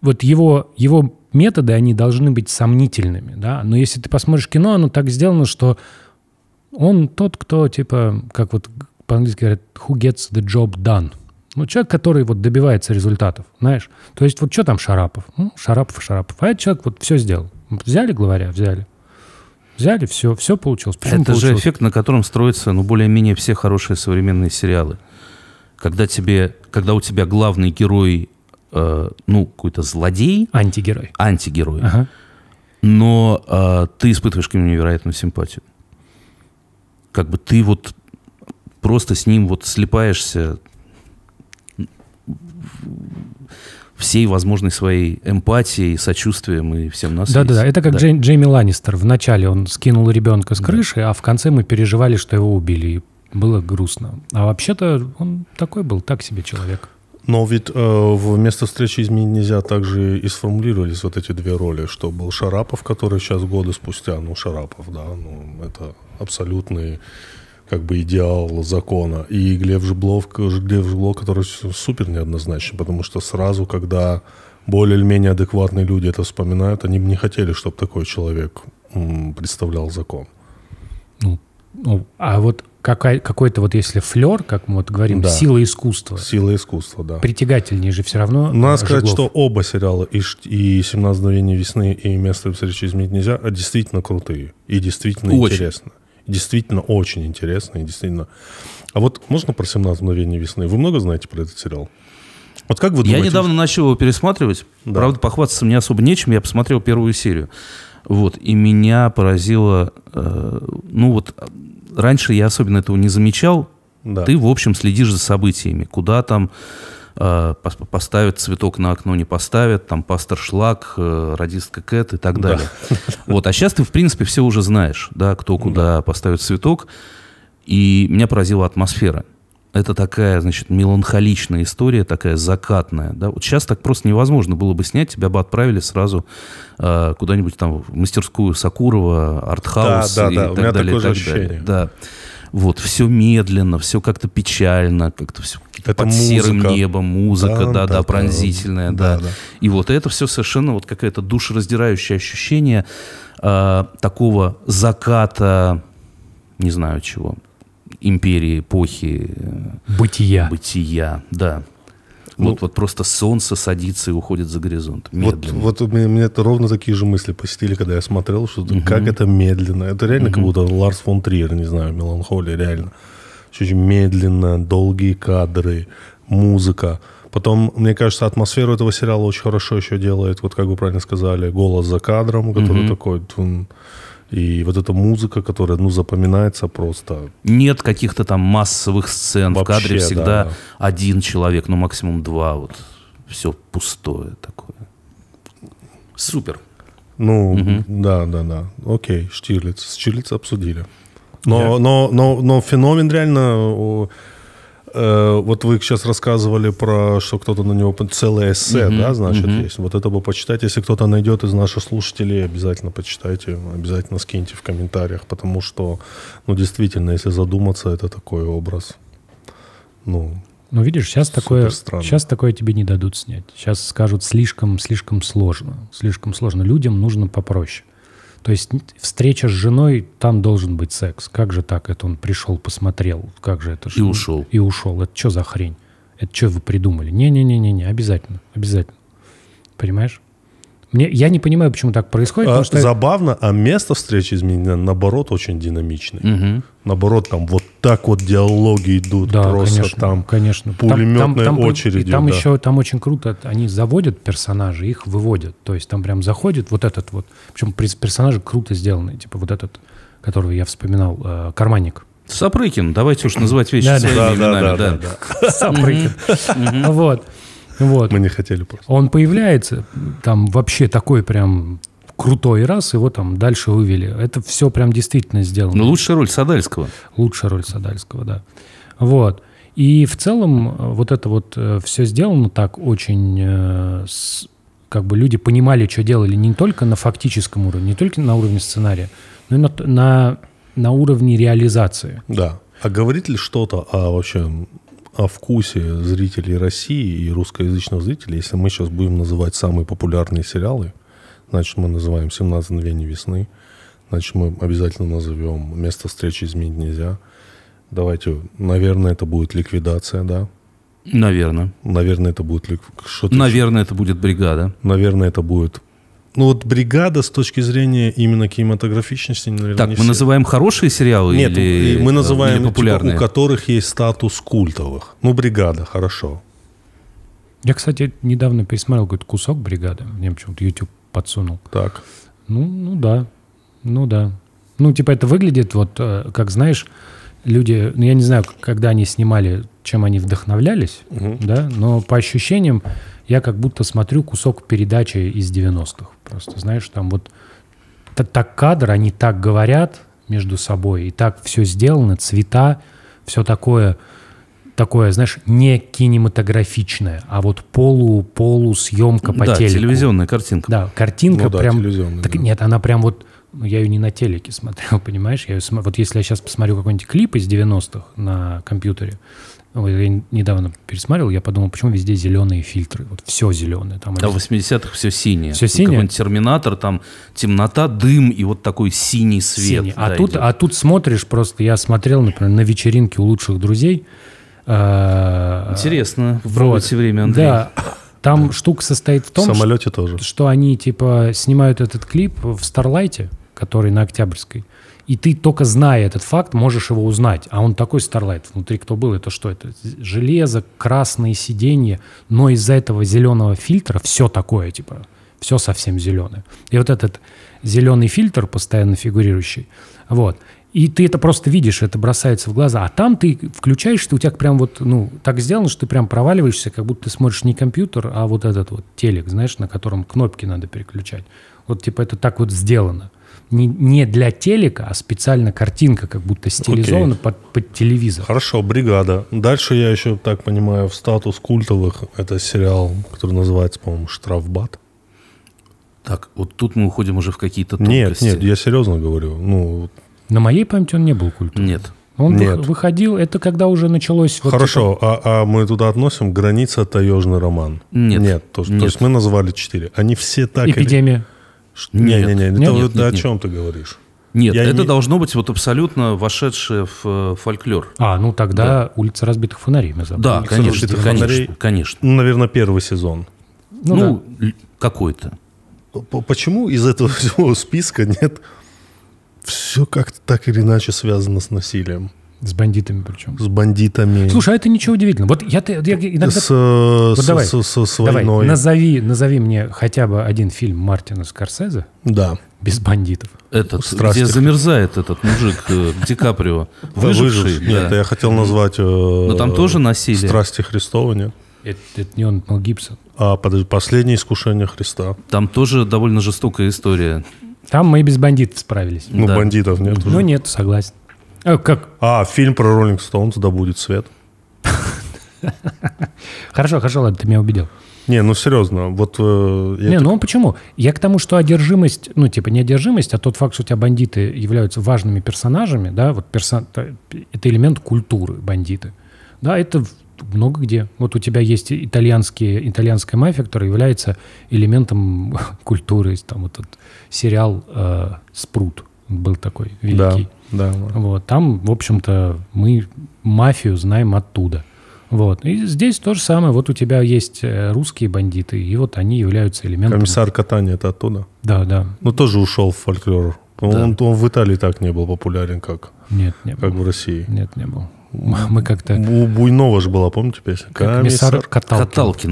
вот его, его методы, они должны быть сомнительными, да. Но если ты посмотришь кино, оно так сделано, что он тот, кто, типа, как вот по-английски говорят, who gets the job done. Ну, человек, который вот добивается результатов, знаешь. То есть вот что там Шарапов? Ну, Шарапов, Шарапов. А этот человек вот все сделал. Взяли главаря, взяли. Взяли, все, все получилось. Почему Это получилось? же эффект, на котором строятся, ну, более-менее все хорошие современные сериалы. Когда тебе, когда у тебя главный герой Э, ну, какой-то злодей. Антигерой. Антигерой. Ага. Но э, ты испытываешь к нему невероятную симпатию. Как бы ты вот просто с ним вот слепаешься всей возможной своей эмпатией, сочувствием и всем нас. Да, да, да. Это как да. Джей, Джейми Ланнистер. Вначале он скинул ребенка с крыши, да. а в конце мы переживали, что его убили. И было грустно. А вообще-то он такой был, так себе человек. Но ведь э, вместо встречи изменить нельзя а также и сформулировались вот эти две роли, что был Шарапов, который сейчас годы спустя, ну, Шарапов, да, ну, это абсолютный как бы идеал закона. И Глеб Жиблов, Глеб Жиблов, который супер неоднозначен, потому что сразу, когда более или менее адекватные люди это вспоминают, они бы не хотели, чтобы такой человек представлял закон. Ну, ну, а вот какой-то вот если флер, как мы вот говорим, да. сила искусства. Сила искусства, да. Притягательнее же все равно. Э, Надо сказать, что оба сериала, и, и «17 мгновений весны», и «Место встречи изменить нельзя», а действительно крутые. И действительно очень. интересно. Действительно очень интересно. И действительно... А вот можно про «17 мгновений весны»? Вы много знаете про этот сериал? Вот как вы думаете? Я недавно начал его пересматривать. Да. Правда, похвастаться мне особо нечем. Я посмотрел первую серию. Вот, и меня поразило, э, ну вот, раньше я особенно этого не замечал. Да. Ты, в общем, следишь за событиями, куда там э, поставят цветок на окно, не поставят, там пастор Шлак, э, радистка Кэт и так далее. Да. Вот, а сейчас ты, в принципе, все уже знаешь, да, кто ну куда да. поставит цветок. И меня поразила атмосфера это такая, значит, меланхоличная история, такая закатная. Да? Вот сейчас так просто невозможно было бы снять, тебя бы отправили сразу э, куда-нибудь там в мастерскую Сакурова, артхаус да, да, и да. так У меня Такое же Ощущение. Да. Вот, все медленно, все как-то печально, как-то все это под музыка. серым небом, музыка, да, да, да, да пронзительная, да. да. да. И вот это все совершенно вот какое-то душераздирающее ощущение э, такого заката, не знаю чего империи, эпохи. Э, бытия. Бытия, да. Ну, вот, вот просто солнце садится и уходит за горизонт. Медленно. Вот, вот у меня, меня это ровно такие же мысли посетили, когда я смотрел, что угу. как это медленно. Это реально угу. как будто Ларс фон Триер, не знаю, меланхолия, реально. Чуть медленно, долгие кадры, музыка. Потом, мне кажется, атмосферу этого сериала очень хорошо еще делает, вот как вы правильно сказали, голос за кадром, который угу. такой... И вот эта музыка, которая, ну, запоминается просто. Нет каких-то там массовых сцен. Вообще, В кадре всегда да. один человек, ну, максимум два. Вот все пустое такое. Супер. Ну, угу. да, да, да. Окей, Штирлиц. Штирлиц обсудили. Но, yeah. но, но, но феномен реально Э, вот вы сейчас рассказывали про, что кто-то на него целое эссе, угу, да, значит, угу. есть. Вот это бы почитать. Если кто-то найдет из наших слушателей, обязательно почитайте, обязательно скиньте в комментариях, потому что, ну, действительно, если задуматься, это такой образ. Ну, ну, видишь, сейчас такое, сейчас такое тебе не дадут снять. Сейчас скажут слишком, слишком сложно. Слишком сложно. Людям нужно попроще. То есть встреча с женой, там должен быть секс. Как же так? Это он пришел, посмотрел. Как же это? И ушел. И ушел. Это что за хрень? Это что вы придумали? Не-не-не-не, обязательно, обязательно. Понимаешь? Мне, я не понимаю, почему так происходит. А, что... Забавно, а место встречи изменено, наоборот, очень динамично. Угу. Наоборот, там вот так вот диалоги идут, да, просто конечно, там конечно. Пулеметная там, там, там, И там да. еще, там очень круто, они заводят персонажей, их выводят. То есть там прям заходит вот этот вот, причем персонажи круто сделаны, типа вот этот, которого я вспоминал, э, карманник. Сапрыкин, давайте уж называть вещи своими да, именами. Да, да, да. да. Сапрыкин. Вот. Вот. Мы не хотели просто. Он появляется, там вообще такой прям крутой раз, его там дальше вывели. Это все прям действительно сделано. Но ну, лучшая роль Садальского. Лучшая роль Садальского, да. Вот. И в целом э, вот это вот э, все сделано так очень, э, как бы люди понимали, что делали не только на фактическом уровне, не только на уровне сценария, но и на, на, на уровне реализации. Да. А говорит ли что-то о вообще о вкусе зрителей России и русскоязычного зрителя, если мы сейчас будем называть самые популярные сериалы, значит, мы называем «17 мгновений весны», значит, мы обязательно назовем «Место встречи изменить нельзя». Давайте, наверное, это будет «Ликвидация», да? Наверное. Наверное, это будет... Что наверное, это будет «Бригада». Наверное, это будет ну вот «Бригада» с точки зрения именно кинематографичности, наверное, Так, не мы все. называем хорошие сериалы Нет, или мы называем, или типа, популярные? Типа, у которых есть статус культовых. Ну «Бригада», хорошо. Я, кстати, недавно пересмотрел какой-то кусок «Бригады». Мне почему-то YouTube подсунул. Так. Ну, ну да. Ну да. Ну, типа это выглядит вот, э, как знаешь, люди... Ну, я не знаю, когда они снимали, чем они вдохновлялись, угу. да, но по ощущениям я как будто смотрю кусок передачи из 90-х. Просто, знаешь, там вот так кадр, они так говорят между собой, и так все сделано, цвета, все такое, такое, знаешь, не кинематографичное, а вот полу, полу съемка по да, телеку. телевизионная картинка. Да, картинка ну, да, прям. Так, да. Нет, она прям вот. Ну, я ее не на телеке смотрел, понимаешь? Я ее, вот если я сейчас посмотрю какой-нибудь клип из 90-х на компьютере, я недавно пересмотрел, я подумал, почему везде зеленые фильтры, вот все зеленое. Там да, в 80-х все синее. Все синее? Какой-нибудь терминатор, там темнота, дым и вот такой синий свет. Синий. А, да, тут, а тут смотришь просто, я смотрел, например, на вечеринке у лучших друзей. А, Интересно, в все время, Андрей. Да, там да. штука состоит в том, в самолете что, тоже. что они типа снимают этот клип в Старлайте, который на Октябрьской. И ты только зная этот факт, можешь его узнать. А он такой Starlight. Внутри кто был, это что? Это железо, красные сиденья, но из-за этого зеленого фильтра все такое, типа, все совсем зеленое. И вот этот зеленый фильтр, постоянно фигурирующий, вот, и ты это просто видишь, это бросается в глаза. А там ты включаешь, ты у тебя прям вот, ну, так сделано, что ты прям проваливаешься, как будто ты смотришь не компьютер, а вот этот вот телек, знаешь, на котором кнопки надо переключать. Вот типа это так вот сделано не, не для телека, а специально картинка как будто стилизована под, под телевизор. Хорошо, бригада. Дальше я еще так понимаю в статус культовых это сериал, который называется, по-моему, Штрафбат. Так, вот тут мы уходим уже в какие-то тонкости. Нет, нет, я серьезно говорю. Ну, на моей памяти он не был культовым. Нет. Он Нет. выходил, это когда уже началось... Вот Хорошо, это... а, а мы туда относим граница таежный роман. Нет. Нет, то, Нет. то есть мы назвали четыре. Они все так... Эпидемия. Или... Не-не-не, это нет, вот, о чем ты говоришь? Нет, я это име... должно быть вот абсолютно вошедшее в э, фольклор. А, ну тогда да. улица разбитых фонарей мы забыли. Да, улица конечно, разбитых конечно, фонарей, конечно. Наверное, первый сезон. Ну, ну да. какой-то. Почему из этого всего списка нет все как-то так или иначе связано с насилием? С бандитами причем. С бандитами. Слушай, а это ничего удивительного. Вот я, я иногда... С, вот с, давай, с, с, с войной. Давай, назови, назови мне хотя бы один фильм Мартина Скорсезе. Да. Без бандитов. Этот, Страсти. где замерзает этот мужик э, Ди Каприо. Выживший. Нет, я хотел назвать... Э, Но там тоже насилие. Страсти Христова, нет? Это, это не он, Мел Гибсон. А, подожди, «Последнее искушение Христа». Там тоже довольно жестокая история. Там мы и без бандитов справились. Ну, бандитов нет. Ну, нет, согласен. А, как? А, фильм про Роллинг Стоунс «Да будет свет». Хорошо, хорошо, ладно, ты меня убедил. Не, ну серьезно, вот... Э, не, так... ну а почему? Я к тому, что одержимость, ну типа не одержимость, а тот факт, что у тебя бандиты являются важными персонажами, да, вот персо, это элемент культуры бандиты. Да, это много где. Вот у тебя есть итальянские, итальянская мафия, которая является элементом культуры. Там вот этот сериал э, «Спрут» был такой великий. Да да. Вот, там, в общем-то, мы мафию знаем оттуда. Вот. И здесь то же самое. Вот у тебя есть э, русские бандиты, и вот они являются элементом... Комиссар Катания это оттуда? Да, да. Ну, тоже ушел в фольклор. Да. Он, он в Италии так не был популярен, как, нет, не как был. в России. Нет, не был. Мы как-то... У Буйнова же была, помните песня? Комиссар Каталкин.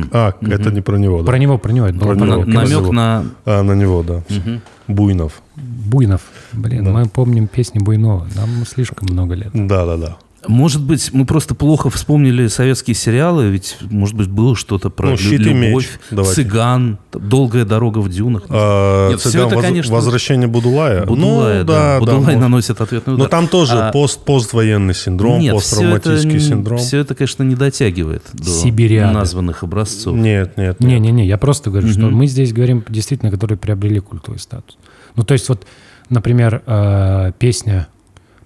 Каталкин. А, угу. это не про него, да? Про него, про него. Это про него. Намек на... А, на него, да. Угу. Буйнов. Буйнов. Блин, да. мы помним песни Буйнова, нам слишком много лет. Да-да-да. Может быть, мы просто плохо вспомнили советские сериалы, ведь, может быть, было что-то про ну, щит лю- любовь, меч. цыган, долгая дорога в дюнах. А, Нет, цыган, все это, конечно, возвращение Будулая. Ну Будулая, ну, да, да. Будулай да, наносит ответный удар. Но там тоже а, пост поствоенный синдром, нет, посттравматический это, синдром. Все это, конечно, не дотягивает до Сибириады. названных образцов. Нет, нет, нет. Не, не, не. Я просто говорю, угу. что мы здесь говорим действительно, которые приобрели культовый статус. Ну, то есть вот Например, э, песня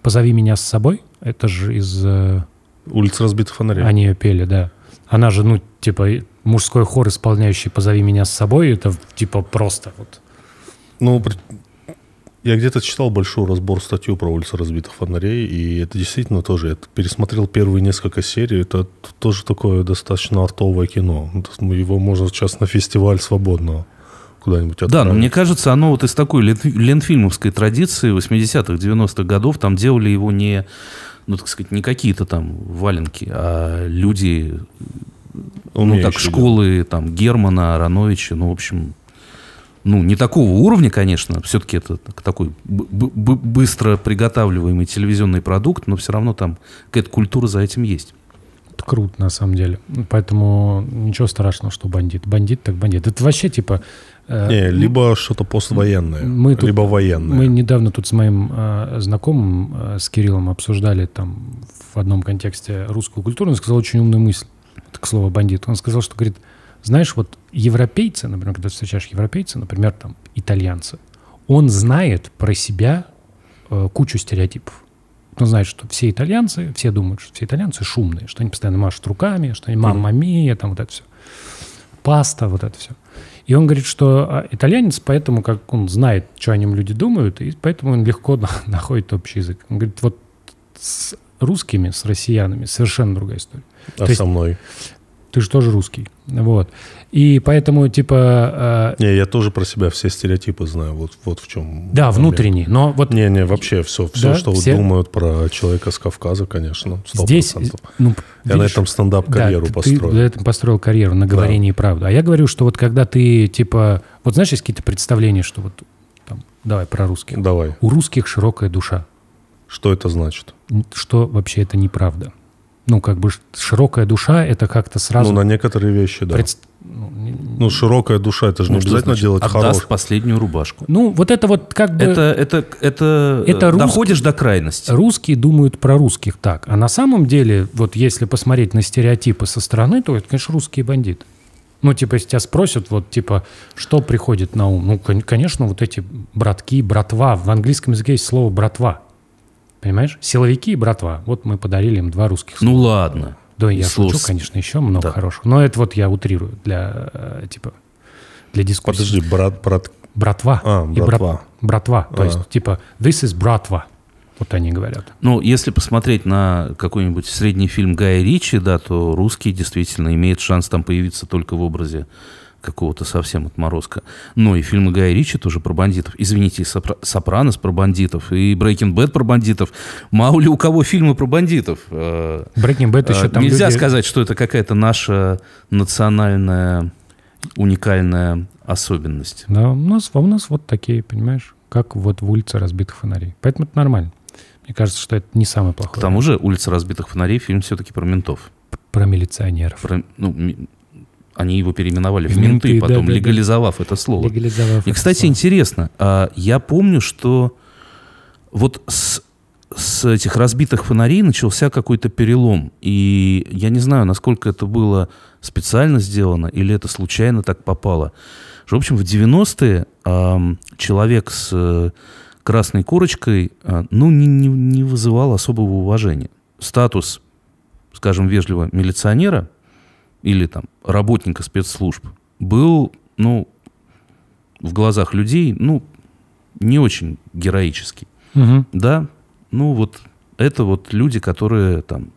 «Позови меня с собой» — это же из... Э, «Улиц разбитых фонарей». Они ее пели, да. Она же, ну, типа, мужской хор, исполняющий «Позови меня с собой», это, типа, просто вот... Ну, я где-то читал большой разбор статью про улицы разбитых фонарей, и это действительно тоже, я пересмотрел первые несколько серий, это тоже такое достаточно артовое кино. Ну, его можно сейчас на фестиваль свободно куда-нибудь отправить. Да, но мне кажется, оно вот из такой ленфильмовской традиции 80-х, 90-х годов, там делали его не, ну, так сказать, не какие-то там валенки, а люди, Умеющие, ну, так, школы, да. там, Германа, Ароновича, ну, в общем, ну, не такого уровня, конечно, все-таки это такой быстро приготавливаемый телевизионный продукт, но все равно там какая-то культура за этим есть. Это круто, на самом деле. Поэтому ничего страшного, что бандит. Бандит так бандит. Это вообще, типа, Э, Не, либо что-то поствоенное, мы тут, либо военное. Мы недавно тут с моим э, знакомым, э, с Кириллом, обсуждали там в одном контексте русскую культуру. Он сказал очень умную мысль, это к слову бандит. Он сказал, что, говорит, знаешь, вот европейцы, например, когда встречаешь европейца, например, там, итальянца, он знает про себя э, кучу стереотипов. Он знает, что все итальянцы, все думают, что все итальянцы шумные, что они постоянно машут руками, что они мама мия, там вот это все. Паста, вот это все. И он говорит, что а, итальянец, поэтому как он знает, что о нем люди думают, и поэтому он легко находит общий язык. Он говорит, вот с русскими, с россиянами совершенно другая история. А То со есть, мной? Ты же тоже русский. Вот. И поэтому, типа... Э... Не, я тоже про себя все стереотипы знаю, вот, вот в чем... Да, момент. внутренний, но вот... Не-не, вообще все, все да, что все... думают про человека с Кавказа, конечно, 100%. Здесь, ну, я на этом стендап-карьеру да, построил. Ты на этом построил карьеру, на говорении да. правду. А я говорю, что вот когда ты, типа... Вот знаешь, есть какие-то представления, что вот... Там, давай про русских. Давай. У русских широкая душа. Что это значит? Что вообще это неправда ну, как бы широкая душа, это как-то сразу... Ну, на некоторые вещи, да. Пред... Ну, не, ну, широкая душа, это же ну, не обязательно значит, делать отдаст хорошее. последнюю рубашку. Ну, вот это вот как бы... Это, это, это, это рус... доходишь до крайности. Русские думают про русских так. А на самом деле, вот если посмотреть на стереотипы со стороны, то это, конечно, русские бандиты. Ну, типа, если тебя спросят, вот, типа, что приходит на ум? Ну, конечно, вот эти братки, братва. В английском языке есть слово «братва». Понимаешь? Силовики и братва. Вот мы подарили им два русских слова. Ну, ладно. Да, я слушаю, конечно, еще много да. хорошего. Но это вот я утрирую для, э, типа, для дискуссии. Подожди, брат, брат... Братва. А, братва. И брат, братва. А. То есть, типа, this is братва. Вот они говорят. Ну, если посмотреть на какой-нибудь средний фильм Гая Ричи, да, то русский действительно имеет шанс там появиться только в образе какого-то совсем отморозка. но и фильмы Гая Ричи тоже про бандитов. Извините, и Сопра... «Сопранос» про бандитов, и «Брейкинг Бэд» про бандитов. Мало ли у кого фильмы про бандитов. «Брейкинг э, Бэд» еще э, там Нельзя люди... сказать, что это какая-то наша национальная уникальная особенность. Да, у нас, у нас вот такие, понимаешь, как вот в улице разбитых фонарей. Поэтому это нормально. Мне кажется, что это не самое плохое. К тому же «Улица разбитых фонарей» фильм все-таки про ментов. Про милиционеров. Про, ну, они его переименовали в менты, менты потом да, легализовав да, это слово. Легализовав И, кстати, слово. интересно, а, я помню, что вот с, с этих разбитых фонарей начался какой-то перелом. И я не знаю, насколько это было специально сделано или это случайно так попало. В общем, в 90-е э, человек с э, красной корочкой, э, а, ну, не, не, не вызывал особого уважения. Статус, скажем вежливо, милиционера – или там работника спецслужб был, ну, в глазах людей, ну, не очень героический. Угу. Да, ну вот это вот люди, которые там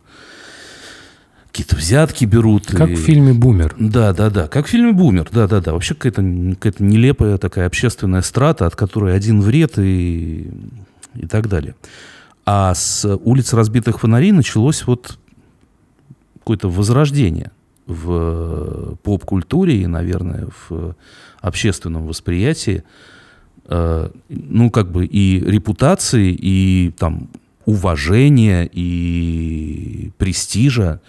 какие-то взятки берут. Как и... в фильме «Бумер». Да, да, да. Как в фильме «Бумер», да, да, да. Вообще какая-то какая нелепая такая общественная страта, от которой один вред и, и так далее. А с улиц разбитых фонарей началось вот какое-то возрождение в поп-культуре и, наверное, в общественном восприятии, э, ну, как бы и репутации, и там уважения, и престижа,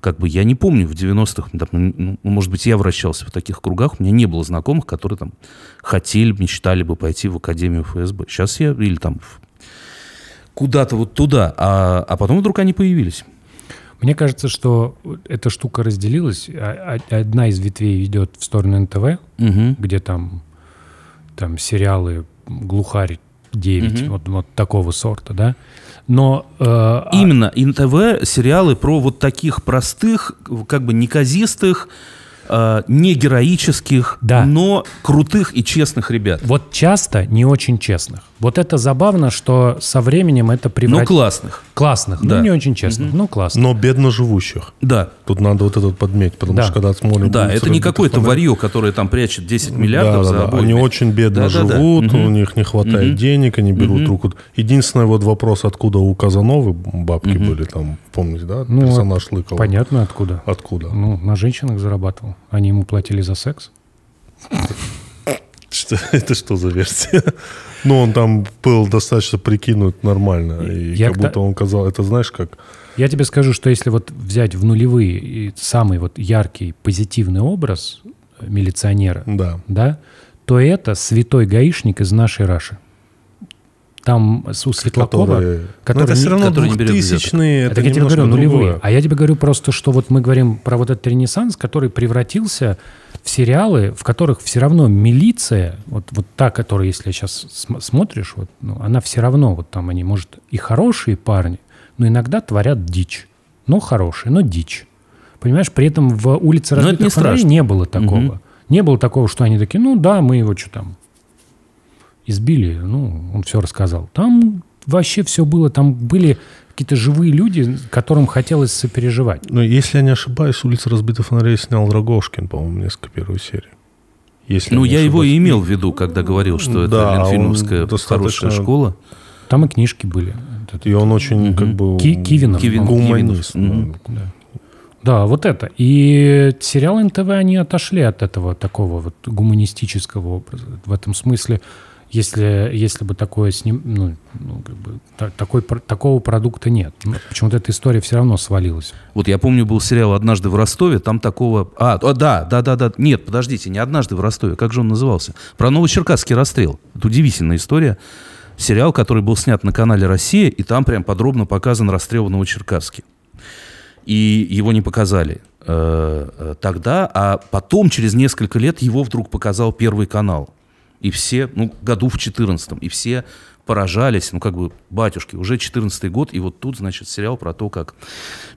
как бы я не помню в 90-х, ну, ну, может быть, я вращался в таких кругах, у меня не было знакомых, которые там хотели, мечтали бы пойти в Академию ФСБ. Сейчас я, или там куда-то вот туда, а, а потом вдруг они появились. Мне кажется, что эта штука разделилась. А, а, одна из ветвей идет в сторону НТВ, угу. где там, там сериалы «Глухарь 9», угу. вот, вот такого сорта, да? Но э, а именно НТВ сериалы про вот таких простых, как бы неказистых, э, не героических, да. но крутых и честных ребят. Вот часто не очень честных. Вот это забавно, что со временем это превратилось... Ну, классных. Классных, да. ну, не очень честных, угу. Ну, но классных. Но бедно живущих. Да. Тут надо вот этот подметить, потому да. что когда смотрим... Да, это не какое-то фонарь... варье, которое там прячет 10 миллиардов да, да, за да. Обоими. Они очень бедно да, живут, да, да. у них не хватает угу. денег, они берут угу. руку. Единственный вот вопрос, откуда у Казановы бабки угу. были там, помните, да? Ну, Персонаж Лыкова. Понятно, откуда. Откуда? Ну, на женщинах зарабатывал. Они ему платили за секс. Что, это что за версия? Ну, он там был достаточно прикинут нормально. И я как будто он казал, это знаешь как... Я тебе скажу, что если вот взять в нулевые самый вот яркий позитивный образ милиционера, да. Да, то это святой гаишник из нашей Раши там у Светлакова, которые, которые но ну, это все равно которые двухтысячные, это так я тебе говорю нулевые. А я тебе говорю просто, что вот мы говорим про вот этот ренессанс, который превратился в сериалы, в которых все равно милиция, вот, вот та, которая, если сейчас см- смотришь, вот, ну, она все равно, вот там они, может, и хорошие парни, но иногда творят дичь. Но хорошие, но дичь. Понимаешь, при этом в улице разбитых не, не было такого. Угу. Не было такого, что они такие, ну да, мы его что там избили, ну, он все рассказал. Там вообще все было, там были какие-то живые люди, которым хотелось сопереживать. Но ну, если я не ошибаюсь, «Улица разбитых фонарей» снял Рогожкин, по-моему, несколько первой серии. Если ну, я, я его и имел в виду, когда говорил, что да, это Ленфильмовская достаточно... хорошая школа. Там и книжки были. И он очень угу. как бы... Ки Кивинов. Кивин, гуманист. Кивинов. Да. Да, вот это. И сериалы НТВ, они отошли от этого такого вот гуманистического образа. В этом смысле если, если бы такое с ним, ну, ну как бы, так, такой, такого продукта нет. Ну, почему-то эта история все равно свалилась. Вот я помню, был сериал «Однажды в Ростове», там такого... А, да, да, да, да, нет, подождите, не «Однажды в Ростове», как же он назывался? Про Новочеркасский расстрел. Это удивительная история. Сериал, который был снят на канале «Россия», и там прям подробно показан расстрел в Новочеркасске. И его не показали э, э, тогда, а потом, через несколько лет, его вдруг показал Первый канал – и все, ну, году в 14 и все поражались, ну, как бы, батюшки, уже 14 год, и вот тут, значит, сериал про то, как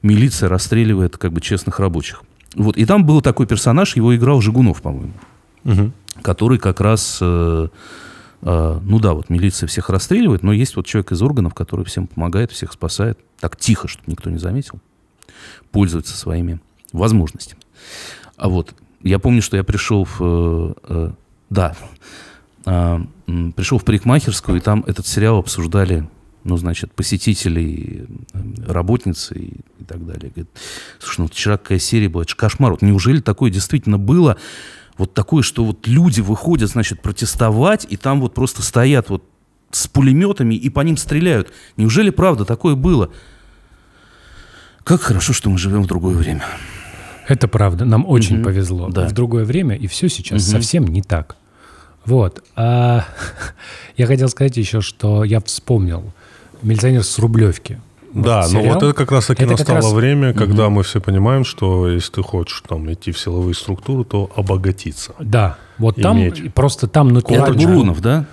милиция расстреливает, как бы, честных рабочих. Вот, и там был такой персонаж, его играл Жигунов, по-моему, угу. который как раз... Э, э, ну да, вот милиция всех расстреливает, но есть вот человек из органов, который всем помогает, всех спасает. Так тихо, чтобы никто не заметил. Пользуется своими возможностями. А вот я помню, что я пришел в... Э, э, да, а, пришел в парикмахерскую, и там этот сериал обсуждали, ну, значит, посетителей, работницы и, и так далее. Говорит, слушай, ну, вчера какая серия была, это же кошмар. Вот неужели такое действительно было? Вот такое, что вот люди выходят, значит, протестовать, и там вот просто стоят вот с пулеметами и по ним стреляют. Неужели правда такое было? Как хорошо, что мы живем в другое время. Это правда. Нам очень угу. повезло. Да. В другое время, и все сейчас угу. совсем не так. Вот. А, я хотел сказать еще, что я вспомнил. Милиционер с Рублевки. Вот да, ну сериал. но вот это как раз таки это настало раз... время, когда угу. мы все понимаем, что если ты хочешь там идти в силовые структуры, то обогатиться. Да, вот там просто там натурально. Ну, это Бурунов, да?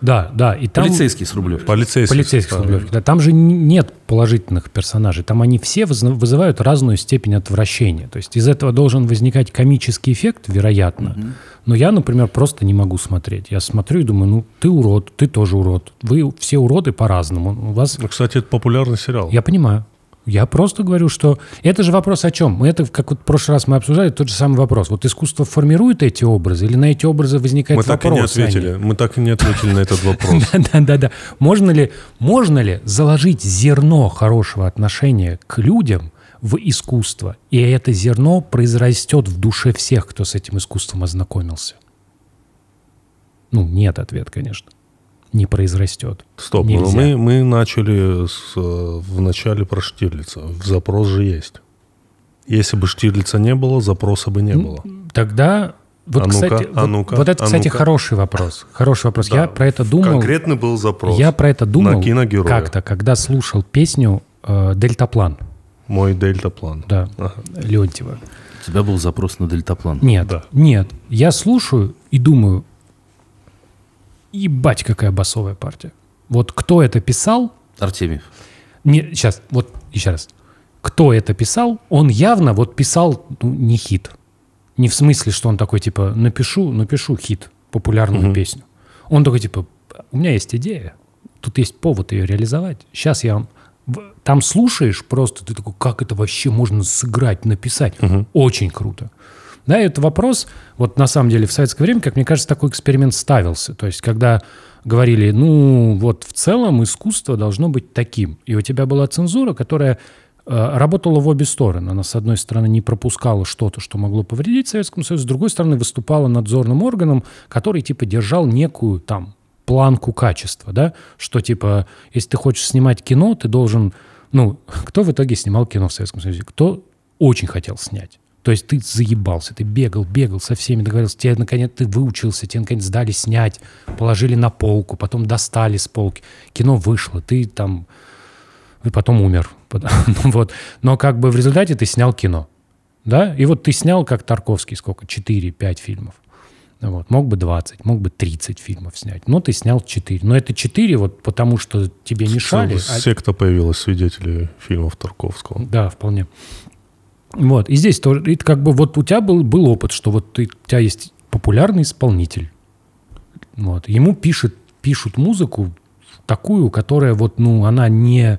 Да, да. И там... Полицейский с Рублевки. Полицейский, Полицейский с Рублевки. Да, там же нет положительных персонажей. Там они все вызывают разную степень отвращения. То есть из этого должен возникать комический эффект, вероятно. Угу. Но я, например, просто не могу смотреть. Я смотрю и думаю, ну, ты урод, ты тоже урод. Вы все уроды по-разному. У вас... Ну, кстати, это популярный сериал. Я понимаю. Я просто говорю, что это же вопрос о чем? Мы это, как вот в прошлый раз мы обсуждали, тот же самый вопрос. Вот искусство формирует эти образы или на эти образы возникает мы вопрос? Мы так и не ответили. Мы так и не ответили на этот вопрос. Да-да-да. Можно ли, можно ли заложить зерно хорошего отношения к людям в искусство, и это зерно произрастет в душе всех, кто с этим искусством ознакомился? Ну, нет ответа, конечно не произрастет. Стоп, ну Нельзя. но мы, мы начали с, э, в начале про Штирлица. Запрос же есть. Если бы Штирлица не было, запроса бы не было. Тогда вот, а кстати, а вот, вот это, а кстати, хороший вопрос. Хороший вопрос. Да, я про это думал. Конкретный был запрос. Я про это думал как-то, когда слушал песню э, «Дельтаплан». Мой дельтаплан. Да, ага. Леонтьева. У тебя был запрос на дельтаплан? Нет, да. нет. Я слушаю и думаю, Ебать, какая басовая партия. Вот кто это писал? Артемьев. Не, сейчас, вот еще раз. Кто это писал? Он явно вот писал ну, не хит. Не в смысле, что он такой типа напишу, напишу хит, популярную угу. песню. Он такой типа, у меня есть идея, тут есть повод ее реализовать. Сейчас я там слушаешь просто, ты такой, как это вообще можно сыграть, написать? Угу. Очень круто. Да, и это вопрос, вот на самом деле в советское время, как мне кажется, такой эксперимент ставился. То есть, когда говорили, ну, вот в целом искусство должно быть таким. И у тебя была цензура, которая э, работала в обе стороны. Она, с одной стороны, не пропускала что-то, что могло повредить Советскому Союзу, с другой стороны, выступала надзорным органом, который, типа, держал некую там планку качества, да, что, типа, если ты хочешь снимать кино, ты должен, ну, кто в итоге снимал кино в Советском Союзе? Кто очень хотел снять? То есть ты заебался, ты бегал, бегал со всеми, договорился, тебе наконец ты выучился, тебе наконец дали снять, положили на полку, потом достали с полки, кино вышло, ты там, и потом умер. ну, вот. Но как бы в результате ты снял кино, да? И вот ты снял, как Тарковский, сколько? 4-5 фильмов. Ну вот. Мог бы 20, мог бы 30 фильмов снять. Но ты снял 4. Но это 4 вот потому, что тебе мешали. А секта а... появилась свидетелей фильмов Тарковского. Да, вполне. Вот. И здесь тоже, и как бы вот у тебя был, был опыт, что вот ты, у тебя есть популярный исполнитель. Вот. Ему пишет, пишут музыку такую, которая вот, ну, она не,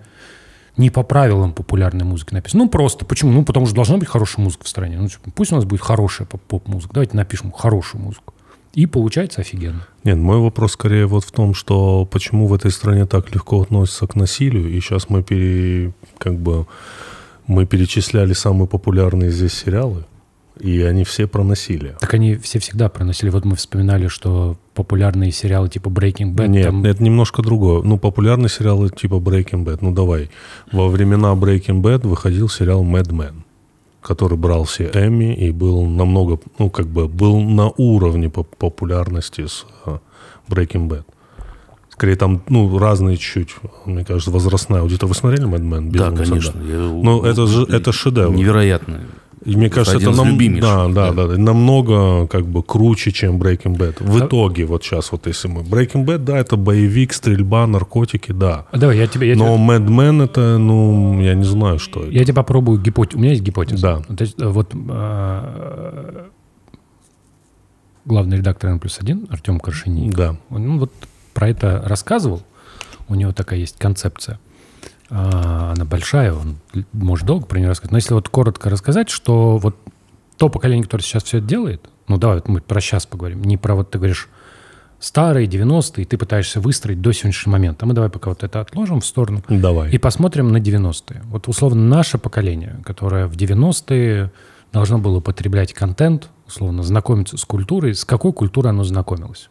не по правилам популярной музыки написана. Ну, просто. Почему? Ну, потому что должна быть хорошая музыка в стране. Ну, типа, пусть у нас будет хорошая поп-музыка. Давайте напишем хорошую музыку. И получается офигенно. Нет, мой вопрос скорее вот в том, что почему в этой стране так легко относятся к насилию, и сейчас мы пере, как бы мы перечисляли самые популярные здесь сериалы, и они все проносили. Так они все всегда проносили. Вот мы вспоминали, что популярные сериалы типа Breaking Bad... Нет, там... это немножко другое. Ну, популярные сериалы типа Breaking Bad. Ну, давай. Во времена Breaking Bad выходил сериал Mad Men который брал все Эмми и был намного, ну, как бы, был на уровне поп популярности с э, Breaking Bad скорее там, ну, разные чуть, мне кажется, возрастная аудитория. Вы смотрели Mad Men? Да, конечно. Я... Ну, это же, это шедевр. Невероятно. И мне кажется, это нам, да, да, да, да, намного как бы круче, чем Breaking Bad. В да. итоге вот сейчас вот если мы Breaking Bad, да, это боевик, стрельба, наркотики, да. А давай я тебе. Я Но тебе... Mad Men это, ну, я не знаю, что. Я это. тебе попробую гипотезу. У меня есть гипотеза. Да. То есть э, вот э, главный редактор N плюс один Артем Коршини. Да. Он, ну, вот про это рассказывал. У него такая есть концепция. А, она большая, он может долго про нее рассказать. Но если вот коротко рассказать, что вот то поколение, которое сейчас все это делает, ну давай вот мы про сейчас поговорим, не про вот ты говоришь старые 90-е, ты пытаешься выстроить до сегодняшнего момента. А мы давай пока вот это отложим в сторону. Давай. И посмотрим на 90-е. Вот условно наше поколение, которое в 90-е должно было употреблять контент, условно знакомиться с культурой, с какой культурой оно знакомилось?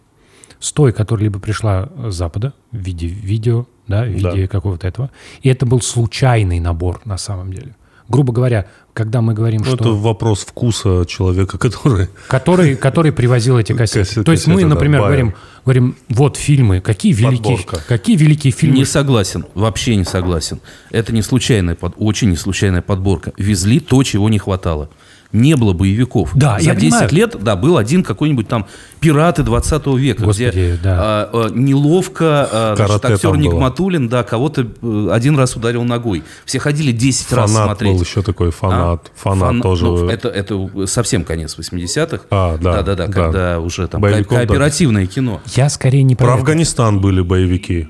с той, которая либо пришла с Запада в виде видео, да, в виде да. какого-то этого. И это был случайный набор на самом деле. Грубо говоря, когда мы говорим, ну, что... Это вопрос вкуса человека, который... Который, который привозил эти кассеты. кассеты То есть кассеты, мы, например, да, говорим, говорим, вот фильмы, какие великие, какие великие фильмы... Не согласен, вообще не согласен. Это не случайная, под... очень не случайная подборка. Везли то, чего не хватало не было боевиков. Да, За я 10 понимаю. лет, да, был один какой-нибудь там «Пираты 20 века», Господи, где да. а, а, неловко а, значит, актер Нигматуллин, да, кого-то э, один раз ударил ногой. Все ходили 10 фанат раз смотреть. Фанат был еще такой, фанат. А? Фанат Фан... тоже. Ну, это, это совсем конец 80-х. А, да. Да-да-да, когда да. уже там боевиков, кооперативное да. кино. Я скорее не про Про Афганистан были боевики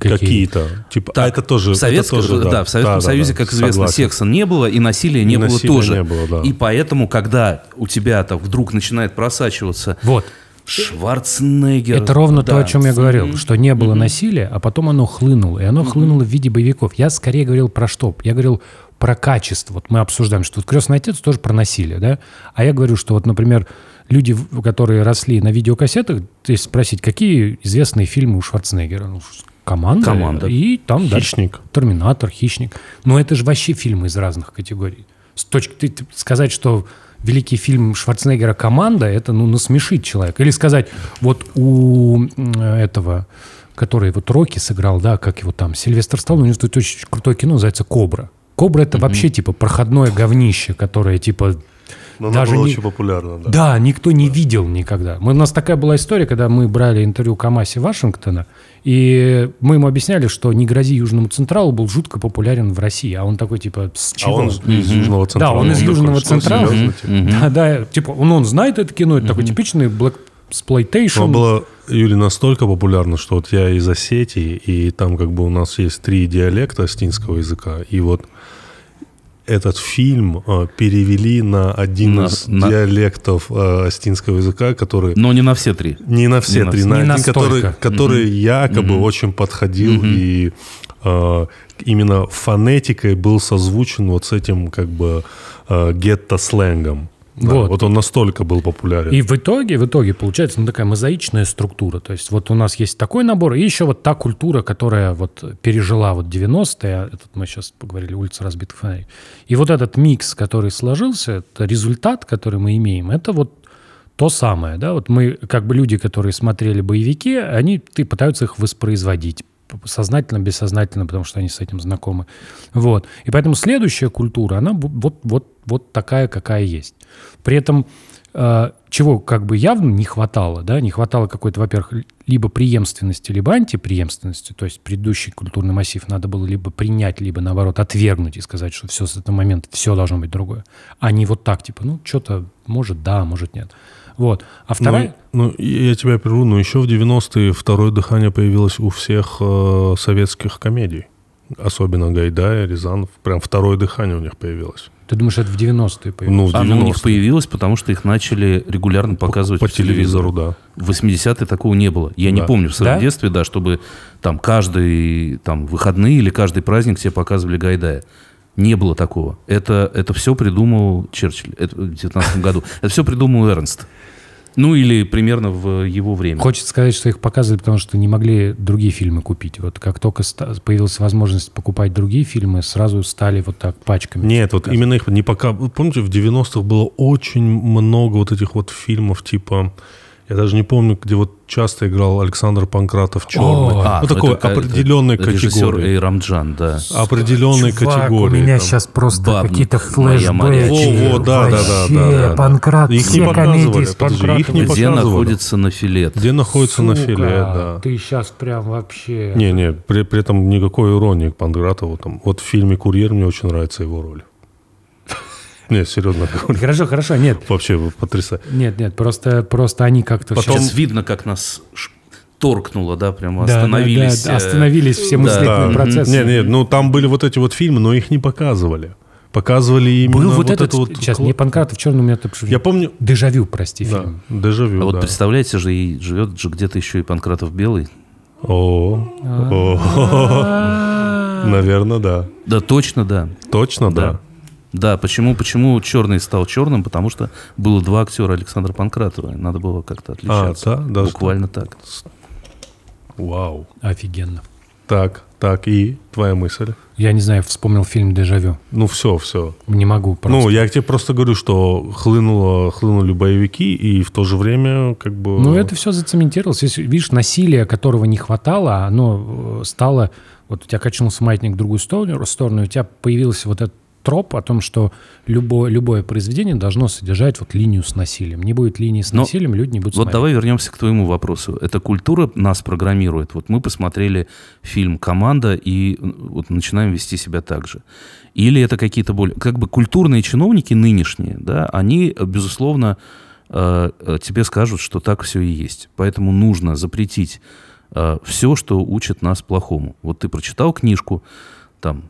какие-то. Типа, а так, а это тоже... В, Советском, это тоже, да, да, в Советском да, Союзе, да, как известно, согласен. секса не было, и насилия не и было насилия тоже. Не было, да. И поэтому, когда у тебя то вдруг начинает просачиваться... Вот. Шварценеггер. Это ровно да. то, о чем я говорил, что не было mm-hmm. насилия, а потом оно хлынуло, и оно mm-hmm. хлынуло в виде боевиков. Я скорее говорил про что? Я говорил про качество. Вот мы обсуждаем, что вот «Крестный отец» тоже про насилие, да? А я говорю, что вот, например, люди, которые росли на видеокассетах, то есть спросить, какие известные фильмы у Шварценеггера? Ну, команды. Команда. И там Хищник. Дальше. Терминатор, Хищник. Но это же вообще фильмы из разных категорий. С точки ты, ты, сказать, что великий фильм Шварценеггера «Команда» — это, ну, насмешить человека. Или сказать, вот у э, этого, который вот Рокки сыграл, да, как его там, Сильвестр Сталлоне, у него тут очень крутое кино, называется «Кобра». «Кобра» — это mm-hmm. вообще, типа, проходное говнище, которое, типа, но даже она была не... очень популярна, да. Да, никто не видел никогда. Мы, у нас такая была история, когда мы брали интервью Камаси Вашингтона, и мы ему объясняли, что «Не грози Южному Централу» был жутко популярен в России. А он такой, типа, с а чего? А он из mm-hmm. Южного Централа. Да, он из ну, Южного Централа. Mm-hmm. Да, да, типа, он, он знает это кино, это mm-hmm. такой типичный блэк сплейтейшн. Она была, Юля, настолько популярно, что вот я из Осетии, и там как бы у нас есть три диалекта остинского языка, и вот этот фильм э, перевели на один на, из на... диалектов э, астинского языка, который... Но не на все три. Не на все не три, на, не один, настолько. который, который угу. якобы угу. очень подходил угу. и э, именно фонетикой был созвучен вот с этим как бы э, гетто-сленгом. Да, вот. вот он настолько был популярен. И в итоге, в итоге получается ну, такая мозаичная структура. То есть вот у нас есть такой набор, и еще вот та культура, которая вот пережила вот 90-е, а этот мы сейчас поговорили, улица разбитых фонарей. И вот этот микс, который сложился, это результат, который мы имеем, это вот то самое, да, вот мы, как бы люди, которые смотрели боевики, они ты, пытаются их воспроизводить, сознательно, бессознательно, потому что они с этим знакомы. Вот. И поэтому следующая культура, она вот, вот, вот такая, какая есть. При этом э, чего как бы явно не хватало, да, не хватало какой-то, во-первых, либо преемственности, либо антипреемственности, то есть предыдущий культурный массив надо было либо принять, либо, наоборот, отвергнуть и сказать, что все с этого момента, все должно быть другое, а не вот так, типа, ну, что-то, может, да, может, нет. Вот. А ну, вторая... Ну, ну, я тебя прерву, но еще в 90-е второе дыхание появилось у всех э, советских комедий. Особенно Гайдая, Рязанов. Прям второе дыхание у них появилось. Ты думаешь, это в 90-е появилось? Ну, в 90-е. А, Оно ну, у них появилось, потому что их начали регулярно показывать по, по телевизору, телевизору, да. В 80-е такого не было. Я да. не помню в своем да? детстве, да, чтобы там каждый там, выходные или каждый праздник все показывали Гайдая. Не было такого. Это, это все придумал Черчилль это, в 19 году. Это все придумал Эрнст. Ну или примерно в его время. Хочется сказать, что их показывали, потому что не могли другие фильмы купить. Вот как только появилась возможность покупать другие фильмы, сразу стали вот так пачками. Нет, вот показывать. именно их не пока. Помните, в 90-х было очень много вот этих вот фильмов типа я даже не помню, где вот часто играл Александр Панкратов черный. О, а, такой это, э, определенной это, категории. и Рамджан, да. Определенной Чувак, категории. у меня там, сейчас просто какие-то флешбеки. Во, во, да, да, да, да, да. Панкрат, их все не комедии с Подожди, их не Где находится на филе? Где находится Сука, на филе, да. ты сейчас прям вообще... Не-не, при, при этом никакой иронии к Панкратову. Там. Вот в фильме «Курьер» мне очень нравится его роль. Нет, серьезно. Хорошо, хорошо, нет. Вообще потрясающе. Нет, нет, просто, просто они как-то... Потом все... видно, как нас торкнуло, да, прямо да, остановились. Да, да, э, остановились все мыслительные да. процессы. Нет, нет, ну там были вот эти вот фильмы, но их не показывали. Показывали именно Был вот, вот этот, это вот... Сейчас, не Панкратов, черный у меня только... Я помню... Дежавю, прости, да, Дежавю, а да. вот представляете же, и живет же где-то еще и Панкратов Белый. О, а. Наверное, да. Да, точно, да. Точно, да. Да, почему, почему черный стал черным? Потому что было два актера Александра Панкратова. Надо было как-то а, отличаться. А, да, Буквально что? так. Вау. Офигенно. Так, так, и твоя мысль? Я не знаю, вспомнил фильм «Дежавю». Ну, все, все. Не могу просто. Ну, я тебе просто говорю, что хлынуло, хлынули боевики, и в то же время как бы... Ну, это все зацементировалось. Если, видишь, насилие, которого не хватало, оно э, стало... Вот у тебя качнулся маятник в другую сторону, сторону и у тебя появилась вот этот троп о том, что любое, любое произведение должно содержать вот линию с насилием. Не будет линии с Но насилием, люди не будут Вот смотреть. давай вернемся к твоему вопросу. Эта культура нас программирует. Вот мы посмотрели фильм «Команда» и вот начинаем вести себя так же. Или это какие-то более... Как бы культурные чиновники нынешние, да, они, безусловно, э, э, тебе скажут, что так все и есть. Поэтому нужно запретить э, все, что учит нас плохому. Вот ты прочитал книжку, там,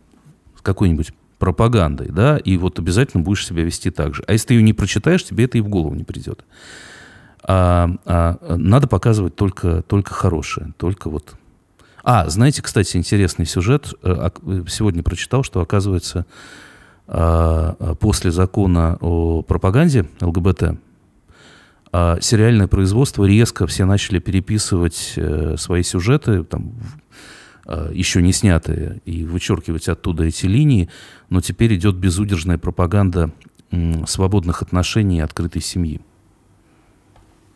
какой-нибудь пропагандой, да, и вот обязательно будешь себя вести так же. А если ты ее не прочитаешь, тебе это и в голову не придет. А, а, надо показывать только, только хорошее, только вот... А, знаете, кстати, интересный сюжет. Э, сегодня прочитал, что, оказывается, а, а, после закона о пропаганде ЛГБТ а, сериальное производство резко все начали переписывать э, свои сюжеты, там, а, еще не снятые, и вычеркивать оттуда эти линии, но теперь идет безудержная пропаганда свободных отношений и открытой семьи.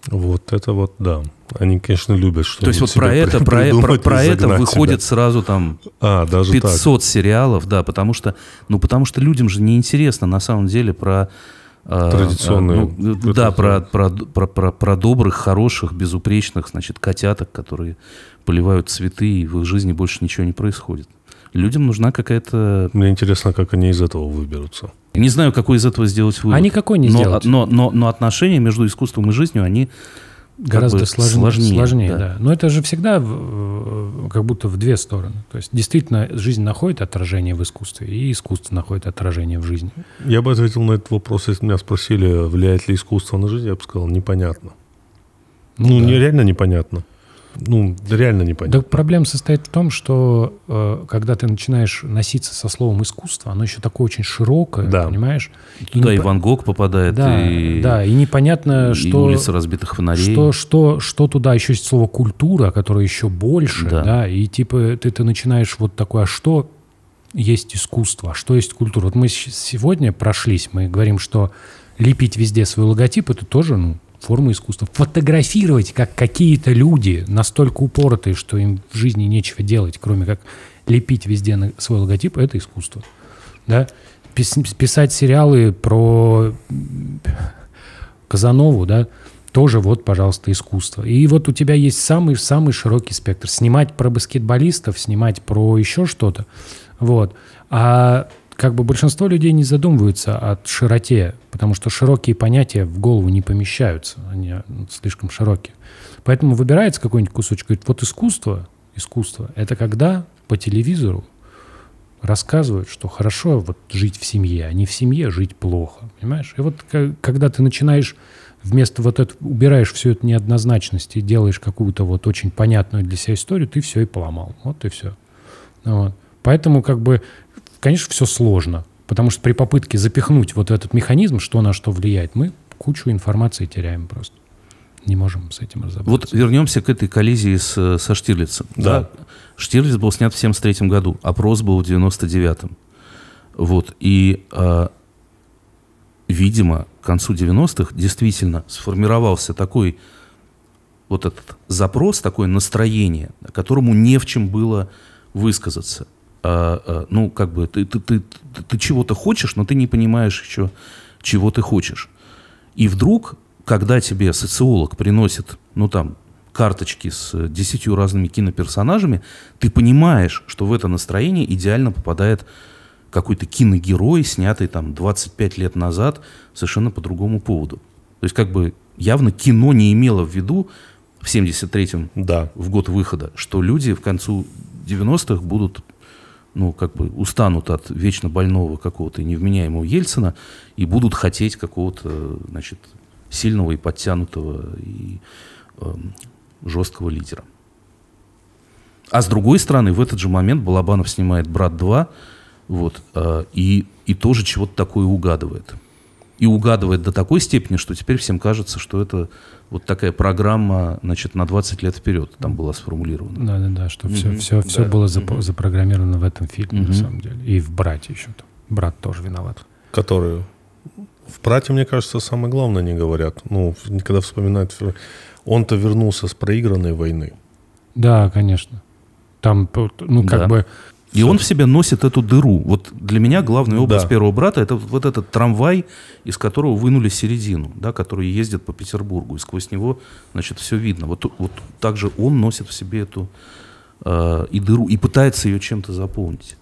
Вот это вот, да. Они, конечно, любят что-то. То есть вот про это, про, про, про это выходит тебя. сразу там а, даже 500 так. сериалов, да, потому что, ну потому что людям же неинтересно на самом деле про а, Традиционную. Ну, да, про, про, про, про, про добрых, хороших, безупречных, значит, котяток, которые поливают цветы, и в их жизни больше ничего не происходит. Людям нужна какая-то... Мне интересно, как они из этого выберутся. Не знаю, какой из этого сделать вывод. А никакой не но, сделать. Но, но, но отношения между искусством и жизнью, они гораздо бы сложнее. сложнее да. Да. Но это же всегда в, как будто в две стороны. То есть действительно жизнь находит отражение в искусстве, и искусство находит отражение в жизни. Я бы ответил на этот вопрос, если меня спросили, влияет ли искусство на жизнь, я бы сказал, непонятно. Ну, ну да. нереально непонятно ну, реально непонятно. Да, проблема состоит в том, что э, когда ты начинаешь носиться со словом искусство, оно еще такое очень широкое, да. понимаешь? И Туда не... и Ван Гог попадает, да, и... Да, и непонятно, и что... улица разбитых фонарей. Что, что, что туда, еще есть слово культура, которое еще больше, да, да и типа ты, ты начинаешь вот такое, а что есть искусство, а что есть культура? Вот мы сегодня прошлись, мы говорим, что лепить везде свой логотип, это тоже, ну, форму искусства, фотографировать, как какие-то люди настолько упоротые, что им в жизни нечего делать, кроме как лепить везде на свой логотип, это искусство. Да? Пис писать сериалы про Казанову, да, тоже вот, пожалуйста, искусство. И вот у тебя есть самый-самый широкий спектр. Снимать про баскетболистов, снимать про еще что-то. Вот. А как бы большинство людей не задумываются о широте, потому что широкие понятия в голову не помещаются, они э, слишком широкие. Поэтому выбирается какой-нибудь кусочек, говорит, вот искусство, искусство, это когда по телевизору рассказывают, что хорошо вот жить в семье, а не в семье жить плохо, понимаешь? И вот когда ты начинаешь вместо вот этого, убираешь всю эту неоднозначность и делаешь какую-то вот очень понятную для себя историю, ты все и поломал. Вот и все. Вот. Поэтому как бы конечно, все сложно, потому что при попытке запихнуть вот этот механизм, что на что влияет, мы кучу информации теряем просто. Не можем с этим разобраться. Вот вернемся к этой коллизии с, э, со Штирлицем. Да. да. Штирлиц был снят в 73 году, опрос был в 99-м. Вот, и, э, видимо, к концу 90-х действительно сформировался такой вот этот запрос, такое настроение, которому не в чем было высказаться – а, а, ну, как бы, ты, ты, ты, ты, ты чего-то хочешь, но ты не понимаешь еще, чего ты хочешь. И вдруг, когда тебе социолог приносит, ну, там, карточки с десятью разными киноперсонажами, ты понимаешь, что в это настроение идеально попадает какой-то киногерой, снятый там 25 лет назад совершенно по другому поводу. То есть как бы явно кино не имело в виду в 73-м, да. в год выхода, что люди в концу 90-х будут ну, как бы устанут от вечно больного какого-то невменяемого Ельцина и будут хотеть какого-то, значит, сильного и подтянутого и э, жесткого лидера. А с другой стороны, в этот же момент Балабанов снимает «Брат 2», вот, э, и, и тоже чего-то такое угадывает – и угадывает до такой степени, что теперь всем кажется, что это вот такая программа, значит, на 20 лет вперед там была сформулирована. Да, да, да, что все, mm-hmm. все, все да. было запро- mm-hmm. запрограммировано в этом фильме, mm-hmm. на самом деле. И в брате еще там. Брат тоже виноват. Которую В брате, мне кажется, самое главное не говорят. Ну, когда вспоминают, он-то вернулся с проигранной войны. Да, конечно. Там, ну, как да. бы и он в себе носит эту дыру. Вот для меня главный образ да. первого брата это вот этот трамвай, из которого вынули середину, да, который ездит по Петербургу, и сквозь него, значит, все видно. Вот, вот так же он носит в себе эту э, и дыру, и пытается ее чем-то заполнить.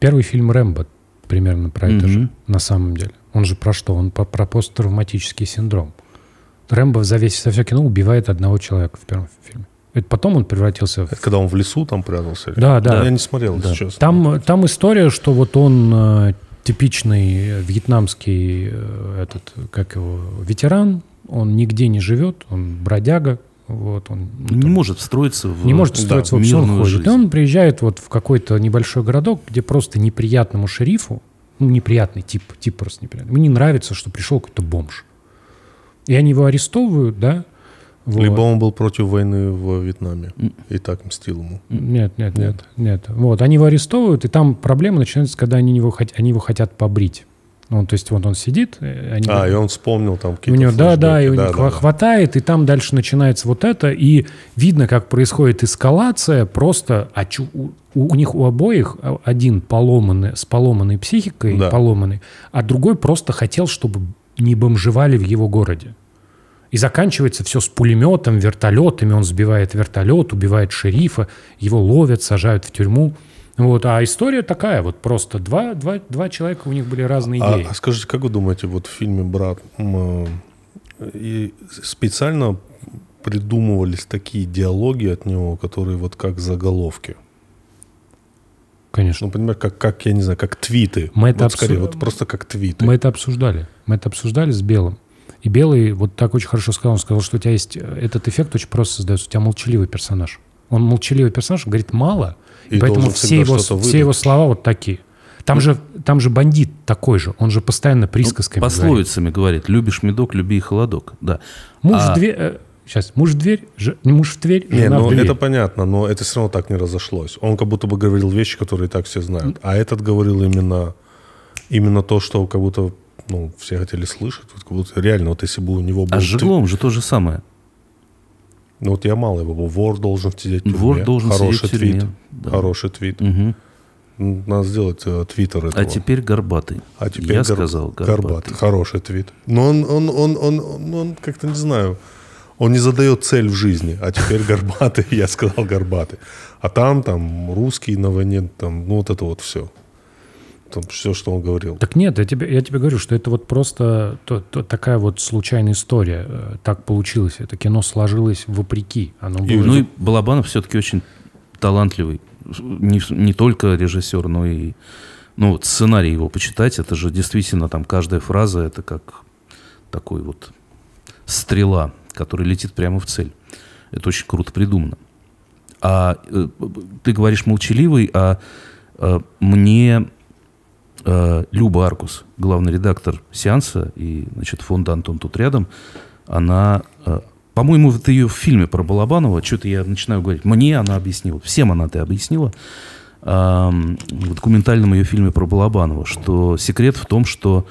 Первый фильм «Рэмбо» примерно про mm-hmm. это же, на самом деле. Он же про что? Он по, про посттравматический синдром. Рэмбо за весь за все кино убивает одного человека в первом фильме. Это потом он превратился в... Это когда он в лесу там прятался? Да, да. Ну, я не смотрел, да. сейчас. Там, там история, что вот он э, типичный э, вьетнамский э, этот, как его, ветеран, он нигде не живет, он бродяга, вот он ну, не там, может встроиться в не может встроиться да, в мирную он жизнь. И он приезжает вот в какой-то небольшой городок, где просто неприятному шерифу, ну неприятный тип, тип просто неприятный. Мне не нравится, что пришел какой-то бомж, и они его арестовывают, да, вот. Либо он был против войны в Вьетнаме и так мстил ему. Нет, нет, нет, нет, нет. Вот они его арестовывают, и там проблема начинается, когда они его, хот... они его хотят побрить. Ну, то есть вот он сидит. Э, они... А, и он вспомнил там какие-то у него, Да, да, и у да, него да, хватает, да. и там дальше начинается вот это, и видно, как происходит эскалация, просто а чу... у, у них у обоих а, один поломанный, с поломанной психикой, да. поломанный, а другой просто хотел, чтобы не бомжевали в его городе. И заканчивается все с пулеметом, вертолетами. Он сбивает вертолет, убивает шерифа, его ловят, сажают в тюрьму. Вот, а история такая, вот просто два, два, два человека, у них были разные а, идеи. А, а скажите, как вы думаете, вот в фильме «Брат» э, и специально придумывались такие диалоги от него, которые вот как заголовки? Конечно. Ну, например, как, как, я не знаю, как твиты. Мы это вот, обсуж... скорее, вот просто как твиты. Мы это обсуждали. Мы это обсуждали с Белым. И Белый вот так очень хорошо сказал. Он сказал, что у тебя есть э, этот эффект очень просто создается. У тебя молчаливый персонаж. Он молчаливый персонаж, говорит мало, и, и поэтому все его, все его слова вот такие. Там, ну, же, там же бандит такой же, он же постоянно ну, присказками ну, Пословицами говорит. говорит, любишь медок, люби и холодок, да. Муж а... дверь... Сейчас, э, муж в дверь, ж... муж в дверь, жена не, ну, в дверь. Это понятно, но это все равно так не разошлось. Он как будто бы говорил вещи, которые и так все знают. А этот говорил именно, именно то, что как будто ну, все хотели слышать, вот как будто реально, вот если бы у него был... А с Жиглом ты... же то же самое. Ну вот я мало его, вор должен сидеть в тюрьме. Вор должен Хороший сидеть в тюрьме. Твит. Да. Хороший твит. Угу. Надо сделать э, твиттер а этого. А теперь горбатый. А теперь я гор... сказал горбатый. горбатый. Хороший твит. Но он, он, он, он, он, он как-то не знаю. Он не задает цель в жизни, а теперь горбатый, я сказал горбатый. А там, там, русский на войне, там, ну вот это вот все там, все, что он говорил. Так нет, я тебе, я тебе говорю, что это вот просто то, то, такая вот случайная история. Э, так получилось. Это кино сложилось вопреки. Оно было... Ну и Балабанов все-таки очень талантливый. Не, не только режиссер, но и ну, вот сценарий его почитать. Это же действительно там каждая фраза, это как такой вот стрела, которая летит прямо в цель. Это очень круто придумано. А э, ты говоришь молчаливый, а э, мне Э, Люба Аркус, главный редактор «Сеанса» и значит, фонда «Антон тут рядом», она... Э, по-моему, это ее в фильме про Балабанова. Что-то я начинаю говорить. Мне она объяснила. Всем она это объяснила. В документальном ее фильме про Балабанова. Что секрет в том, что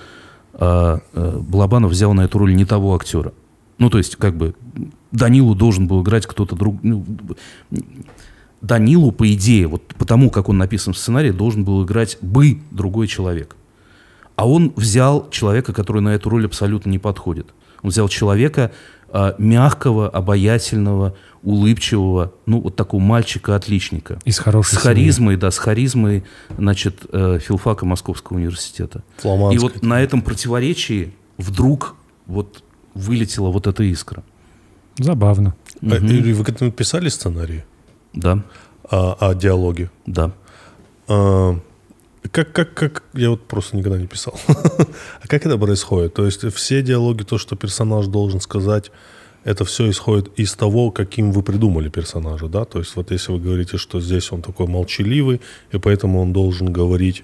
э, Балабанов взял на эту роль не того актера. Ну, то есть, как бы, Данилу должен был играть кто-то друг... Ну, Данилу, по идее, вот потому, как он написан в сценарии, должен был играть бы другой человек. А он взял человека, который на эту роль абсолютно не подходит. Он взял человека э, мягкого, обаятельного, улыбчивого, ну, вот такого мальчика-отличника. Из хорошей С харизмой, да, с харизмой, значит, э, филфака Московского университета. Фламандский. И вот на этом противоречии вдруг вот вылетела вот эта искра. Забавно. Угу. А, вы к этому писали сценарий? Да. А, а диалоги? Да. А, как, как, как, я вот просто никогда не писал. а как это происходит? То есть все диалоги, то, что персонаж должен сказать, это все исходит из того, каким вы придумали персонажа, да? То есть вот если вы говорите, что здесь он такой молчаливый, и поэтому он должен говорить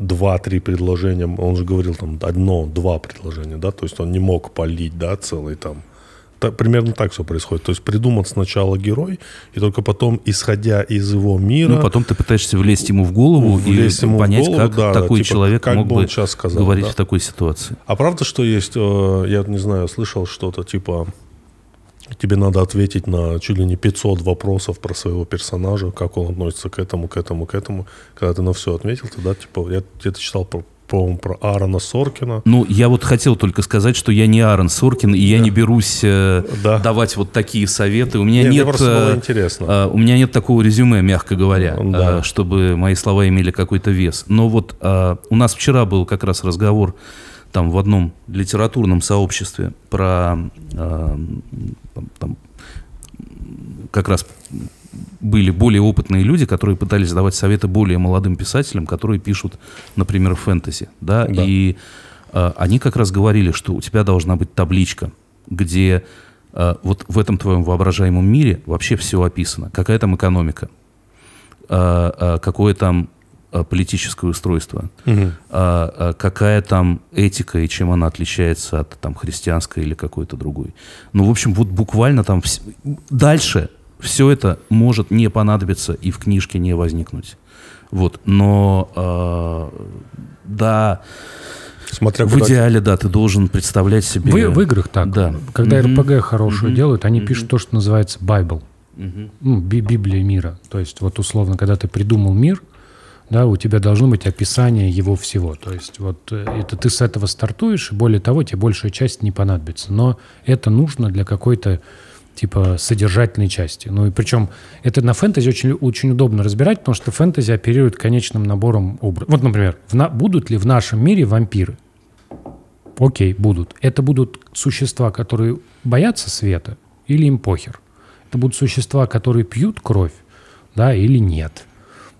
два-три предложения, он же говорил там одно-два предложения, да, то есть он не мог полить, да, целый там та, примерно так все происходит. То есть придуман сначала герой, и только потом, исходя из его мира... Ну, потом ты пытаешься влезть ему в голову влезть и ему понять, в голову, как да, такой да, типа, человек как мог бы сейчас сказал, говорить да. в такой ситуации. А правда, что есть, э, я не знаю, слышал что-то типа... Тебе надо ответить на чуть ли не 500 вопросов про своего персонажа, как он относится к этому, к этому, к этому. Когда ты на все ответил, тогда типа, я где-то читал про по-моему, про Аарона Соркина. Ну, я вот хотел только сказать, что я не Аарон Соркин, и я да. не берусь э, да. давать вот такие советы. У меня нет, нет мне было э, интересно. Э, у меня нет такого резюме, мягко говоря, ну, да. э, чтобы мои слова имели какой-то вес. Но вот э, у нас вчера был как раз разговор там в одном литературном сообществе про э, там, как раз были более опытные люди, которые пытались давать советы более молодым писателям, которые пишут, например, фэнтези. Да? Да. И э, они как раз говорили, что у тебя должна быть табличка, где э, вот в этом твоем воображаемом мире вообще все описано. Какая там экономика, э, э, какое там политическое устройство, угу. а, а, какая там этика и чем она отличается от там христианской или какой-то другой. Ну, в общем, вот буквально там вс... дальше все это может не понадобиться и в книжке не возникнуть. Вот, но э, да, Смотря в идеале, да, ты должен представлять себе. Вы, в играх так. Да. Когда mm-hmm. РПГ хорошую mm-hmm. делают, они mm-hmm. пишут то, что называется Bible. Mm-hmm. Ну, Библия мира. То есть, вот условно, когда ты придумал мир, да, у тебя должно быть описание его всего. То есть вот э, это ты с этого стартуешь, и более того, тебе большая часть не понадобится. Но это нужно для какой-то типа содержательной части. Ну и причем это на фэнтези очень, очень удобно разбирать, потому что фэнтези оперирует конечным набором образов. Вот, например, в на... будут ли в нашем мире вампиры? Окей, будут. Это будут существа, которые боятся света или им похер? Это будут существа, которые пьют кровь, да, или нет?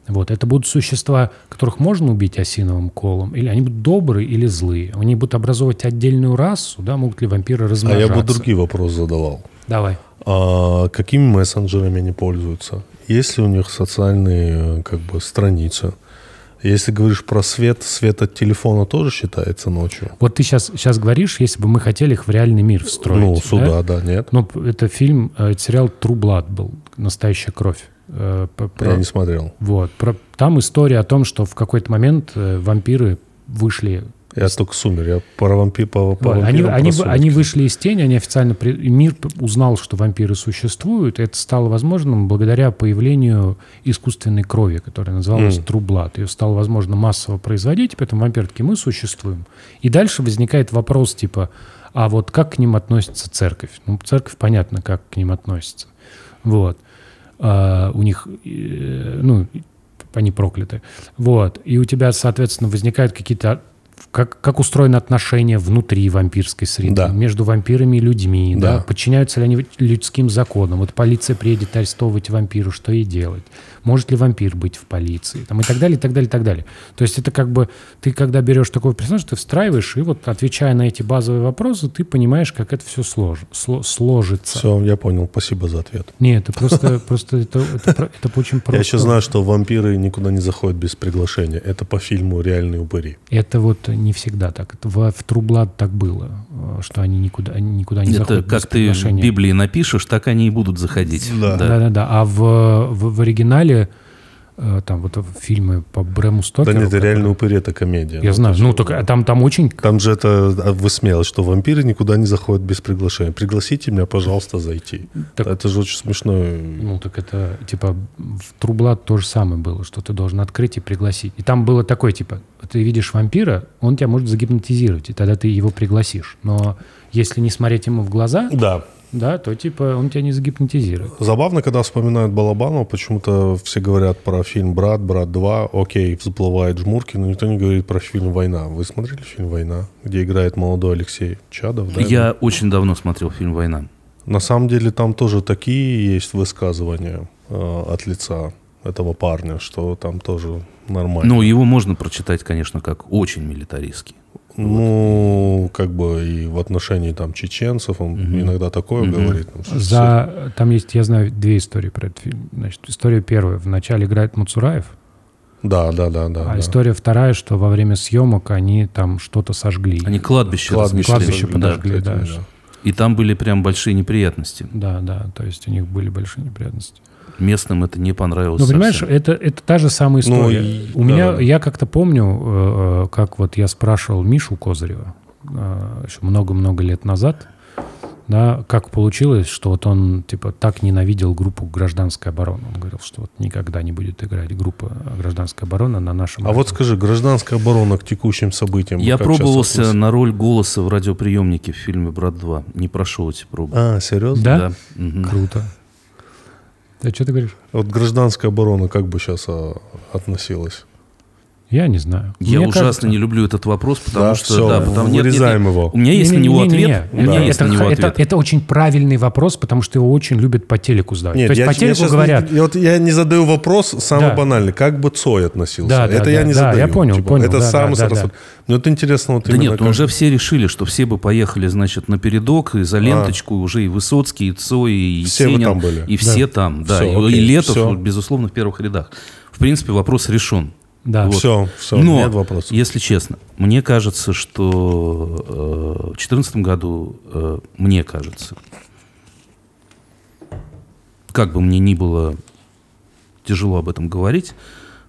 Вот. Это будут существа, которых можно убить осиновым колом, или они будут добрые или злые. Они будут образовывать отдельную расу, да, могут ли вампиры размножаться. А я бы другие вопросы задавал. Давай а какими мессенджерами они пользуются, есть ли у них социальные э, как бы страницы. Если говоришь про свет, свет от телефона тоже считается ночью. Вот ты сейчас, сейчас говоришь, если бы мы хотели их в реальный мир встроить. Ну, сюда, да, да нет. Но ну, это фильм, э, это сериал True Blood был, «Настоящая кровь». Э, про, Я не смотрел. Вот. Про, там история о том, что в какой-то момент вампиры вышли я столько сумер, я про вампир, по, по вот, они, они, они вышли из тени, они официально... При... Мир узнал, что вампиры существуют. Это стало возможным благодаря появлению искусственной крови, которая называлась mm. Трублат. Ее стало возможно массово производить, поэтому вампиры такие, мы существуем. И дальше возникает вопрос типа, а вот как к ним относится церковь? Ну, церковь, понятно, как к ним относится. Вот. А, у них, э, ну, они прокляты. Вот. И у тебя, соответственно, возникают какие-то как, как устроены отношения внутри вампирской среды, да. между вампирами и людьми, да. Да, подчиняются ли они людским законам. Вот полиция приедет арестовывать вампиру, что ей делать? Может ли вампир быть в полиции? Там, и так далее, и так далее, и так далее. То есть это как бы ты, когда берешь такого персонажа, ты встраиваешь, и вот отвечая на эти базовые вопросы, ты понимаешь, как это все слож, сло, сложится. Все, я понял. Спасибо за ответ. Нет, это просто, просто это, это, очень просто. Я еще знаю, что вампиры никуда не заходят без приглашения. Это по фильму «Реальные упыри». Это вот это не всегда так. Это в, в Трублад так было, э, что они никуда, никуда не это заходят. Это как ты в Библии напишешь, так они и будут заходить. Да, да, да. да. А в, в, в оригинале Э, там вот фильмы по Брэму Стокеру. Да нет, это реально упыри, это комедия. Я ну, знаю, ну только там, там очень... Там же это а, высмеялось, что вампиры никуда не заходят без приглашения. Пригласите меня, пожалуйста, зайти. Так, это же очень смешно. Ну так это, типа, в Трубла то же самое было, что ты должен открыть и пригласить. И там было такое, типа, ты видишь вампира, он тебя может загипнотизировать, и тогда ты его пригласишь. Но если не смотреть ему в глаза... Да да, то типа он тебя не загипнотизирует. Забавно, когда вспоминают Балабанова, почему-то все говорят про фильм «Брат», «Брат 2», окей, всплывает Жмурки, но никто не говорит про фильм «Война». Вы смотрели фильм «Война», где играет молодой Алексей Чадов? Да? Я очень давно смотрел фильм «Война». На самом деле там тоже такие есть высказывания э, от лица этого парня, что там тоже нормально. Ну, его можно прочитать, конечно, как очень милитаристский. Ну, вот. как бы и в отношении там чеченцев он угу. иногда такое угу. говорит. Ну, За... Все... Там есть, я знаю, две истории про этот фильм. Значит, история первая. в начале играет Муцураев. Да, да, да, да. А да. история вторая, что во время съемок они там что-то сожгли. Они кладбище, кладбище, кладбище подожгли, да, да. да. И там были прям большие неприятности. Да, да, то есть у них были большие неприятности местным это не понравилось. Ну, понимаешь, совсем. это, это та же самая ну, история. Ну, и, У да, меня, да. я как-то помню, э, э, как вот я спрашивал Мишу Козырева э, еще много-много лет назад, да, как получилось, что вот он, типа, так ненавидел группу «Гражданская оборона». Он говорил, что вот никогда не будет играть группа «Гражданская оборона» на нашем... А радио. вот скажи, «Гражданская оборона» к текущим событиям... Я пробовался на роль голоса в радиоприемнике в фильме «Брат 2». Не прошел эти пробы. А, серьезно? Да? да. Круто. Да, что ты говоришь? Вот гражданская оборона как бы сейчас а, относилась? Я не знаю. Я Мне ужасно кажется... не люблю этот вопрос, потому да, что все, да, потому... вырезаем нет, нет, его. У меня есть не, на него не, не, ответ. Не, не, не. У меня да. есть это, на него ответ. Это, очень правильный вопрос, потому что его очень любят по телеку задавать. Нет, То есть я, по телеку я говорят. Не, я, вот я не задаю вопрос самый да. банальный, как бы Цой относился. Да, это да, я да, не да, задаю. Я понял, типа, понял. Это да, сам да, да, да. Но ну, это интересно вот Да нет, ну как... уже все решили, что все бы поехали, значит, на передок и за а. ленточку уже и Высоцкий, и Цой, и все там были. и все там, да, и Летов, безусловно, в первых рядах. В принципе, вопрос решен. Да. Вот. Все, все, Но, нет вопросов. если честно, мне кажется, что э, в 2014 году, э, мне кажется, как бы мне ни было тяжело об этом говорить,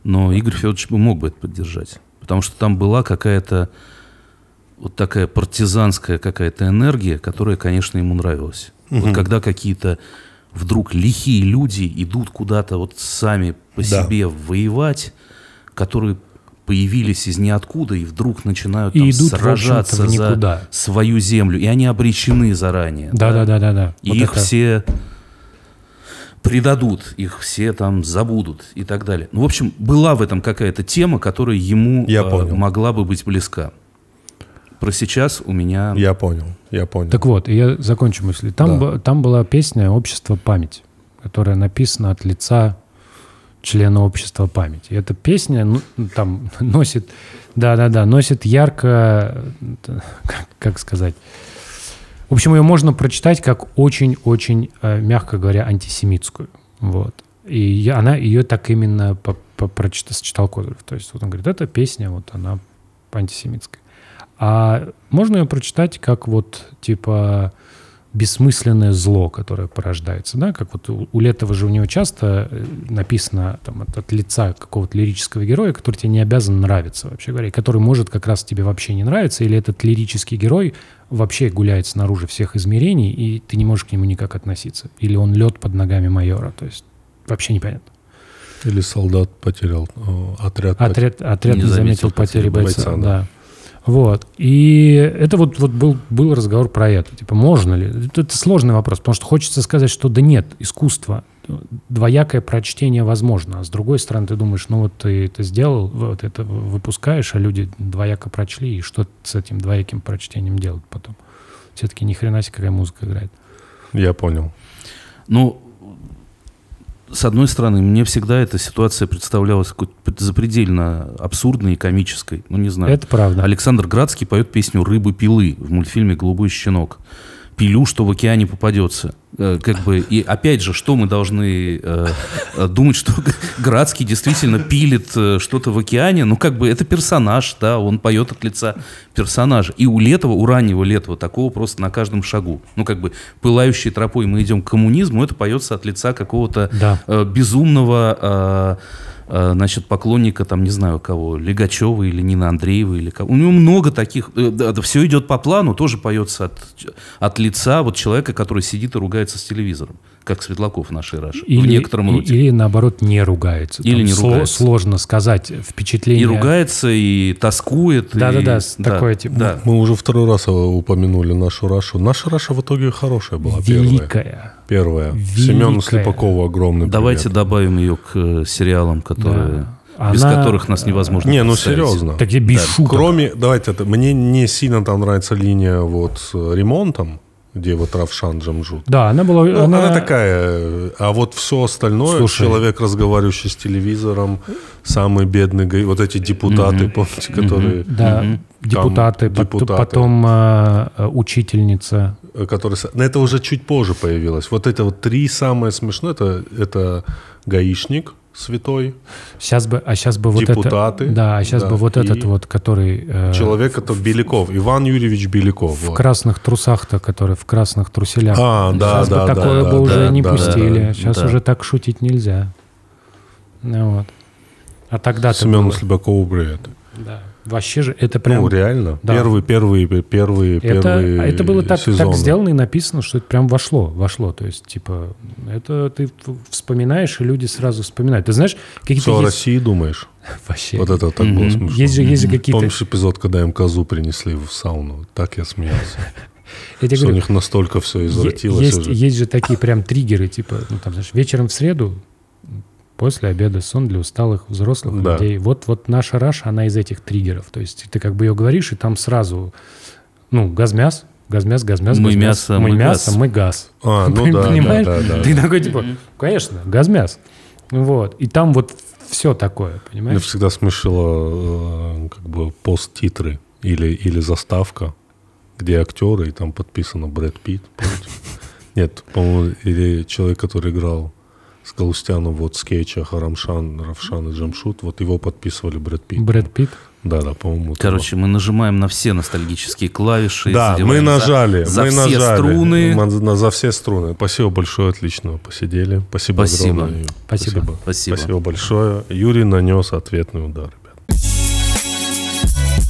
но Игорь Федорович бы мог бы это поддержать. Потому что там была какая-то вот такая партизанская какая-то энергия, которая, конечно, ему нравилась. Угу. Вот когда какие-то вдруг лихие люди идут куда-то вот сами по да. себе воевать, которые появились из ниоткуда и вдруг начинают и идут, сражаться в никуда. за свою землю. И они обречены заранее. Да, да, да, да. да, да. И вот их это... все предадут, их все там забудут и так далее. Ну, в общем, была в этом какая-то тема, которая ему Я э, понял. могла бы быть близка. Про сейчас у меня... Я понял, я понял. Так вот, я закончу мысли. Там, да. там была песня «Общество память», которая написана от лица члена общества памяти. Эта песня ну, там носит, да-да-да, носит ярко, как, как сказать, в общем, ее можно прочитать как очень-очень, э, мягко говоря, антисемитскую. Вот. И она ее так именно по прочитал, сочетал Козырев. То есть вот он говорит, эта песня, вот она антисемитская. А можно ее прочитать как вот, типа, бессмысленное зло, которое порождается, да, как вот у, Летова же у него часто э, написано там, от, от лица какого-то лирического героя, который тебе не обязан нравиться, вообще говоря, и который может как раз тебе вообще не нравиться, или этот лирический герой вообще гуляет снаружи всех измерений, и ты не можешь к нему никак относиться, или он лед под ногами майора, то есть вообще непонятно. Или солдат потерял, э, отряд, отряд, отряд не, не заметил потери бойца, бойца да. да. Вот. И это вот, вот был, был разговор про это. Типа, можно ли? Это, это сложный вопрос, потому что хочется сказать, что да нет, искусство двоякое прочтение возможно. А с другой стороны, ты думаешь, ну вот ты это сделал, вот это выпускаешь, а люди двояко прочли, и что с этим двояким прочтением делать потом? Все-таки ни хрена себе, какая музыка играет. Я понял. Ну, с одной стороны, мне всегда эта ситуация представлялась какой-то запредельно абсурдной и комической. Ну, не знаю. Это правда. Александр Градский поет песню «Рыбы пилы» в мультфильме «Голубой щенок» пилю, что в океане попадется. Э, как бы, и опять же, что мы должны э, э думать, что Градский действительно пилит э, что-то в океане? Ну, как бы это персонаж, да, он поет от лица персонажа. И у Летова, у раннего Летова такого просто на каждом шагу. Ну, как бы, пылающей тропой мы идем к коммунизму, это поется от лица какого-то да. э, безумного... Э, значит, э, поклонника, там, не знаю кого, Легачева или Нина Андреева или кого. У него много таких, это все идет по плану, тоже поется от, от лица вот человека, который сидит и ругается с телевизором как Светлаков нашей Ираш, или, в некотором роде. Или, наоборот, не ругается. Или Там не сло, ругается. Сложно сказать впечатление. И ругается, и тоскует. Да-да-да, и... Да, такое да, типа. Да. Мы уже второй раз э, упомянули нашу Рашу. Наша Раша в итоге хорошая была. Великая. Первая. первая. Семену Слепакову огромный Давайте добавим ее к э, сериалам, которые... Да без она... которых нас невозможно. Не, ну серьезно. Так я без да. шуток. Кроме, давайте, это, мне не сильно там нравится линия вот с э, ремонтом где вот Равшан Да, она была... Ну, она... она такая. Э, а вот все остальное, Слушай. человек, разговаривающий с телевизором, самый бедный, вот эти депутаты, mm-hmm. помните, которые... Mm-hmm. Да, mm Депутаты, депутаты, потом э, э учительница. Э, которая. но это уже чуть позже появилось. Вот это вот три самые смешные, это, это гаишник, святой. Сейчас бы, а сейчас бы вот депутаты. Это, да, а сейчас да, бы вот этот вот, который... Э, человек это Беляков, Иван Юрьевич Беляков. В вот. красных трусах-то, который в красных труселях. А, да, сейчас да, бы да, такое да, бы да, уже да, не да, пустили. Да, сейчас да. уже так шутить нельзя. Ну, вот. А тогда Семену было... Слебакову привет. Да. Вообще же это прям... Ну, реально. Да. первый первый первые, это, первые Это было так, так сделано и написано, что это прям вошло, вошло. То есть, типа, это ты вспоминаешь, и люди сразу вспоминают. Ты знаешь, какие-то... Что, есть... о России думаешь? Вообще. Вот это так было смешно. Есть же, есть же какие-то... Помнишь эпизод, когда им козу принесли в сауну? Так я смеялся. Я тебе что говорю, у них настолько все извратилось есть, Есть же такие прям триггеры, типа, ну, там, знаешь, вечером в среду После обеда сон для усталых взрослых да. людей. Вот, вот наша Раша, она из этих триггеров. То есть ты как бы ее говоришь, и там сразу, ну, газмяс, газмяс, газмяс, Мы газмяс. мясо, мы, мы мясо, газ. мы газ. А, ну да, понимаешь? Да, да, да. Ты такой типа, конечно, газмяс. Вот. И там вот все такое, понимаешь? Мне всегда смешило э, как бы пост-титры или, или заставка, где актеры, и там подписано Брэд Питт. Нет, по-моему, или человек, который играл Галустяну, вот в скетчах Рамшан, Равшан и Джамшут, вот его подписывали Брэд Питт. Брэд Питт? Да, да, по-моему. Короче, мы нажимаем на все ностальгические клавиши. Да, мы нажали. За, за мы все нажали, струны. На, за все струны. Спасибо большое, отлично посидели. Спасибо, Спасибо. огромное. Спасибо. Спасибо. Спасибо. Спасибо большое. Юрий нанес ответный удар, ребят.